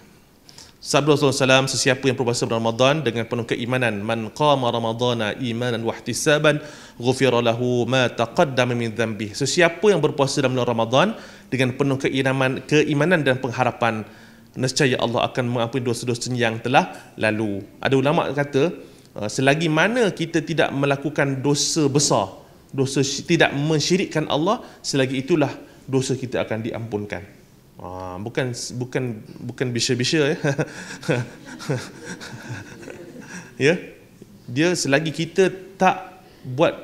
Sabda Rasulullah sesiapa yang berpuasa bulan Ramadan dengan penuh keimanan man qama ramadana imanan wahtisaban ghufira lahu ma taqaddama min dhanbi. Sesiapa yang berpuasa dalam bulan Ramadan dengan penuh keimanan keimanan dan pengharapan nescaya Allah akan mengampuni dosa-dosa yang telah lalu. Ada ulama kata ah, selagi mana kita tidak melakukan dosa besar, dosa tidak mensyirikkan Allah, selagi itulah dosa kita akan diampunkan. Uh, bukan bukan bukan bisa-bisa ya. Eh. ya. Dia selagi kita tak buat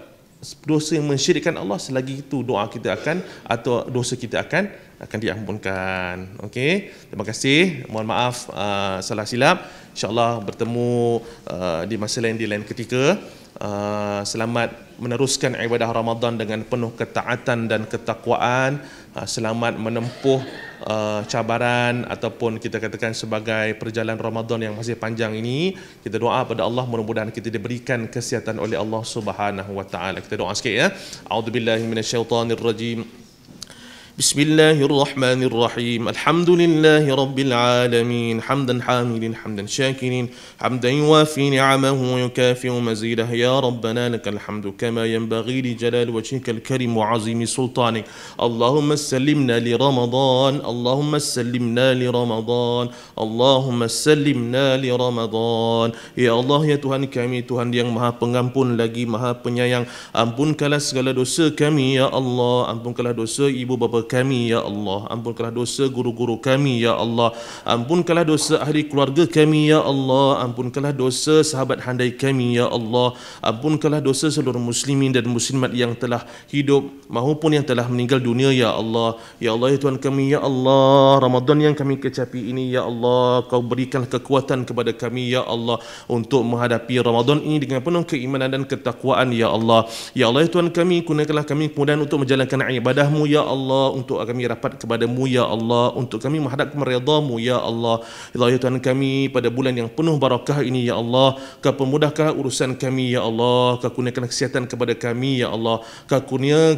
dosa yang mensyirikkan Allah selagi itu doa kita akan atau dosa kita akan akan diampunkan. Okey. Terima kasih. Mohon maaf uh, salah silap. Insya-Allah bertemu uh, di masa lain di lain ketika. Uh, selamat meneruskan ibadah Ramadan dengan penuh ketaatan dan ketakwaan. Uh, selamat menempuh uh, cabaran ataupun kita katakan sebagai perjalanan Ramadan yang masih panjang ini kita doa pada Allah mudah-mudahan kita diberikan kesihatan oleh Allah Subhanahu wa taala kita doa sikit ya auzubillahi minasyaitonirrajim بسم الله الرحمن الرحيم الحمد لله رب العالمين حمدا حاملين حمدا شاكرين حمدا يوافي نعمه ويكافئ مزيده يا ربنا لك الحمد كما ينبغي لجلال وجهك الكريم وعظيم سلطانك اللهم سلمنا لرمضان اللهم سلمنا لرمضان اللهم سلمنا لرمضان يا الله ya Tuhan kami Tuhan yang maha pengampun lagi maha penyayang ampunkanlah segala dosa kami ya Allah ampunkanlah dosa ibu bapa kami ya Allah ampunkanlah dosa guru-guru kami ya Allah ampunkanlah dosa ahli keluarga kami ya Allah ampunkanlah dosa sahabat handai kami ya Allah ampunkanlah dosa seluruh muslimin dan muslimat yang telah hidup maupun yang telah meninggal dunia ya Allah ya Allah ya Tuhan kami ya Allah Ramadan yang kami kecapi ini ya Allah kau berikan kekuatan kepada kami ya Allah untuk menghadapi Ramadan ini dengan penuh keimanan dan ketakwaan ya Allah ya Allah ya Tuhan kami gunakanlah kami kemudian untuk menjalankan ibadahmu ya Allah untuk kami rapat kepadamu ya Allah untuk kami menghadap meridamu ya Allah ya Allah ya Tuhan kami pada bulan yang penuh barakah ini ya Allah kau urusan kami ya Allah kau kesihatan kepada kami ya Allah kau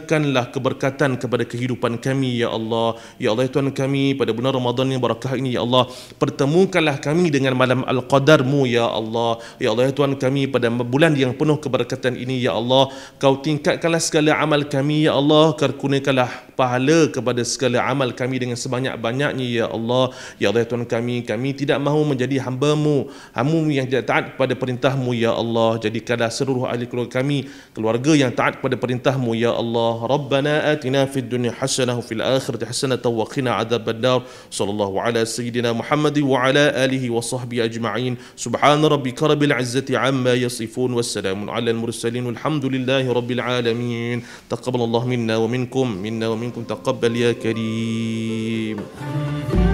keberkatan kepada kehidupan kami ya Allah ya Allah ya Tuhan kami pada bulan Ramadan yang barakah ini ya Allah pertemukanlah kami dengan malam al-qadarmu ya Allah ya Allah ya Tuhan kami pada bulan yang penuh keberkatan ini ya Allah kau tingkatkanlah segala amal kami ya Allah kau kurniakanlah pahala kepada segala amal kami dengan sebanyak-banyaknya ya Allah ya Allah ya Tuhan kami kami tidak mahu menjadi hamba-Mu hamba yang tidak taat kepada perintah-Mu ya Allah jadikanlah seluruh ahli keluarga kami keluarga yang taat kepada perintah-Mu ya Allah Rabbana atina fid dunya hasanah fil akhirati hasanah wa qina adzabannar sallallahu ala sayyidina Muhammad wa ala alihi wa sahbihi ajma'in subhan rabbika rabbil izzati amma yasifun wa wassalamu ala al mursalin walhamdulillahi rabbil alamin taqabbal Allah minna wa minkum minna wa minkum taqabbal بل يا كريم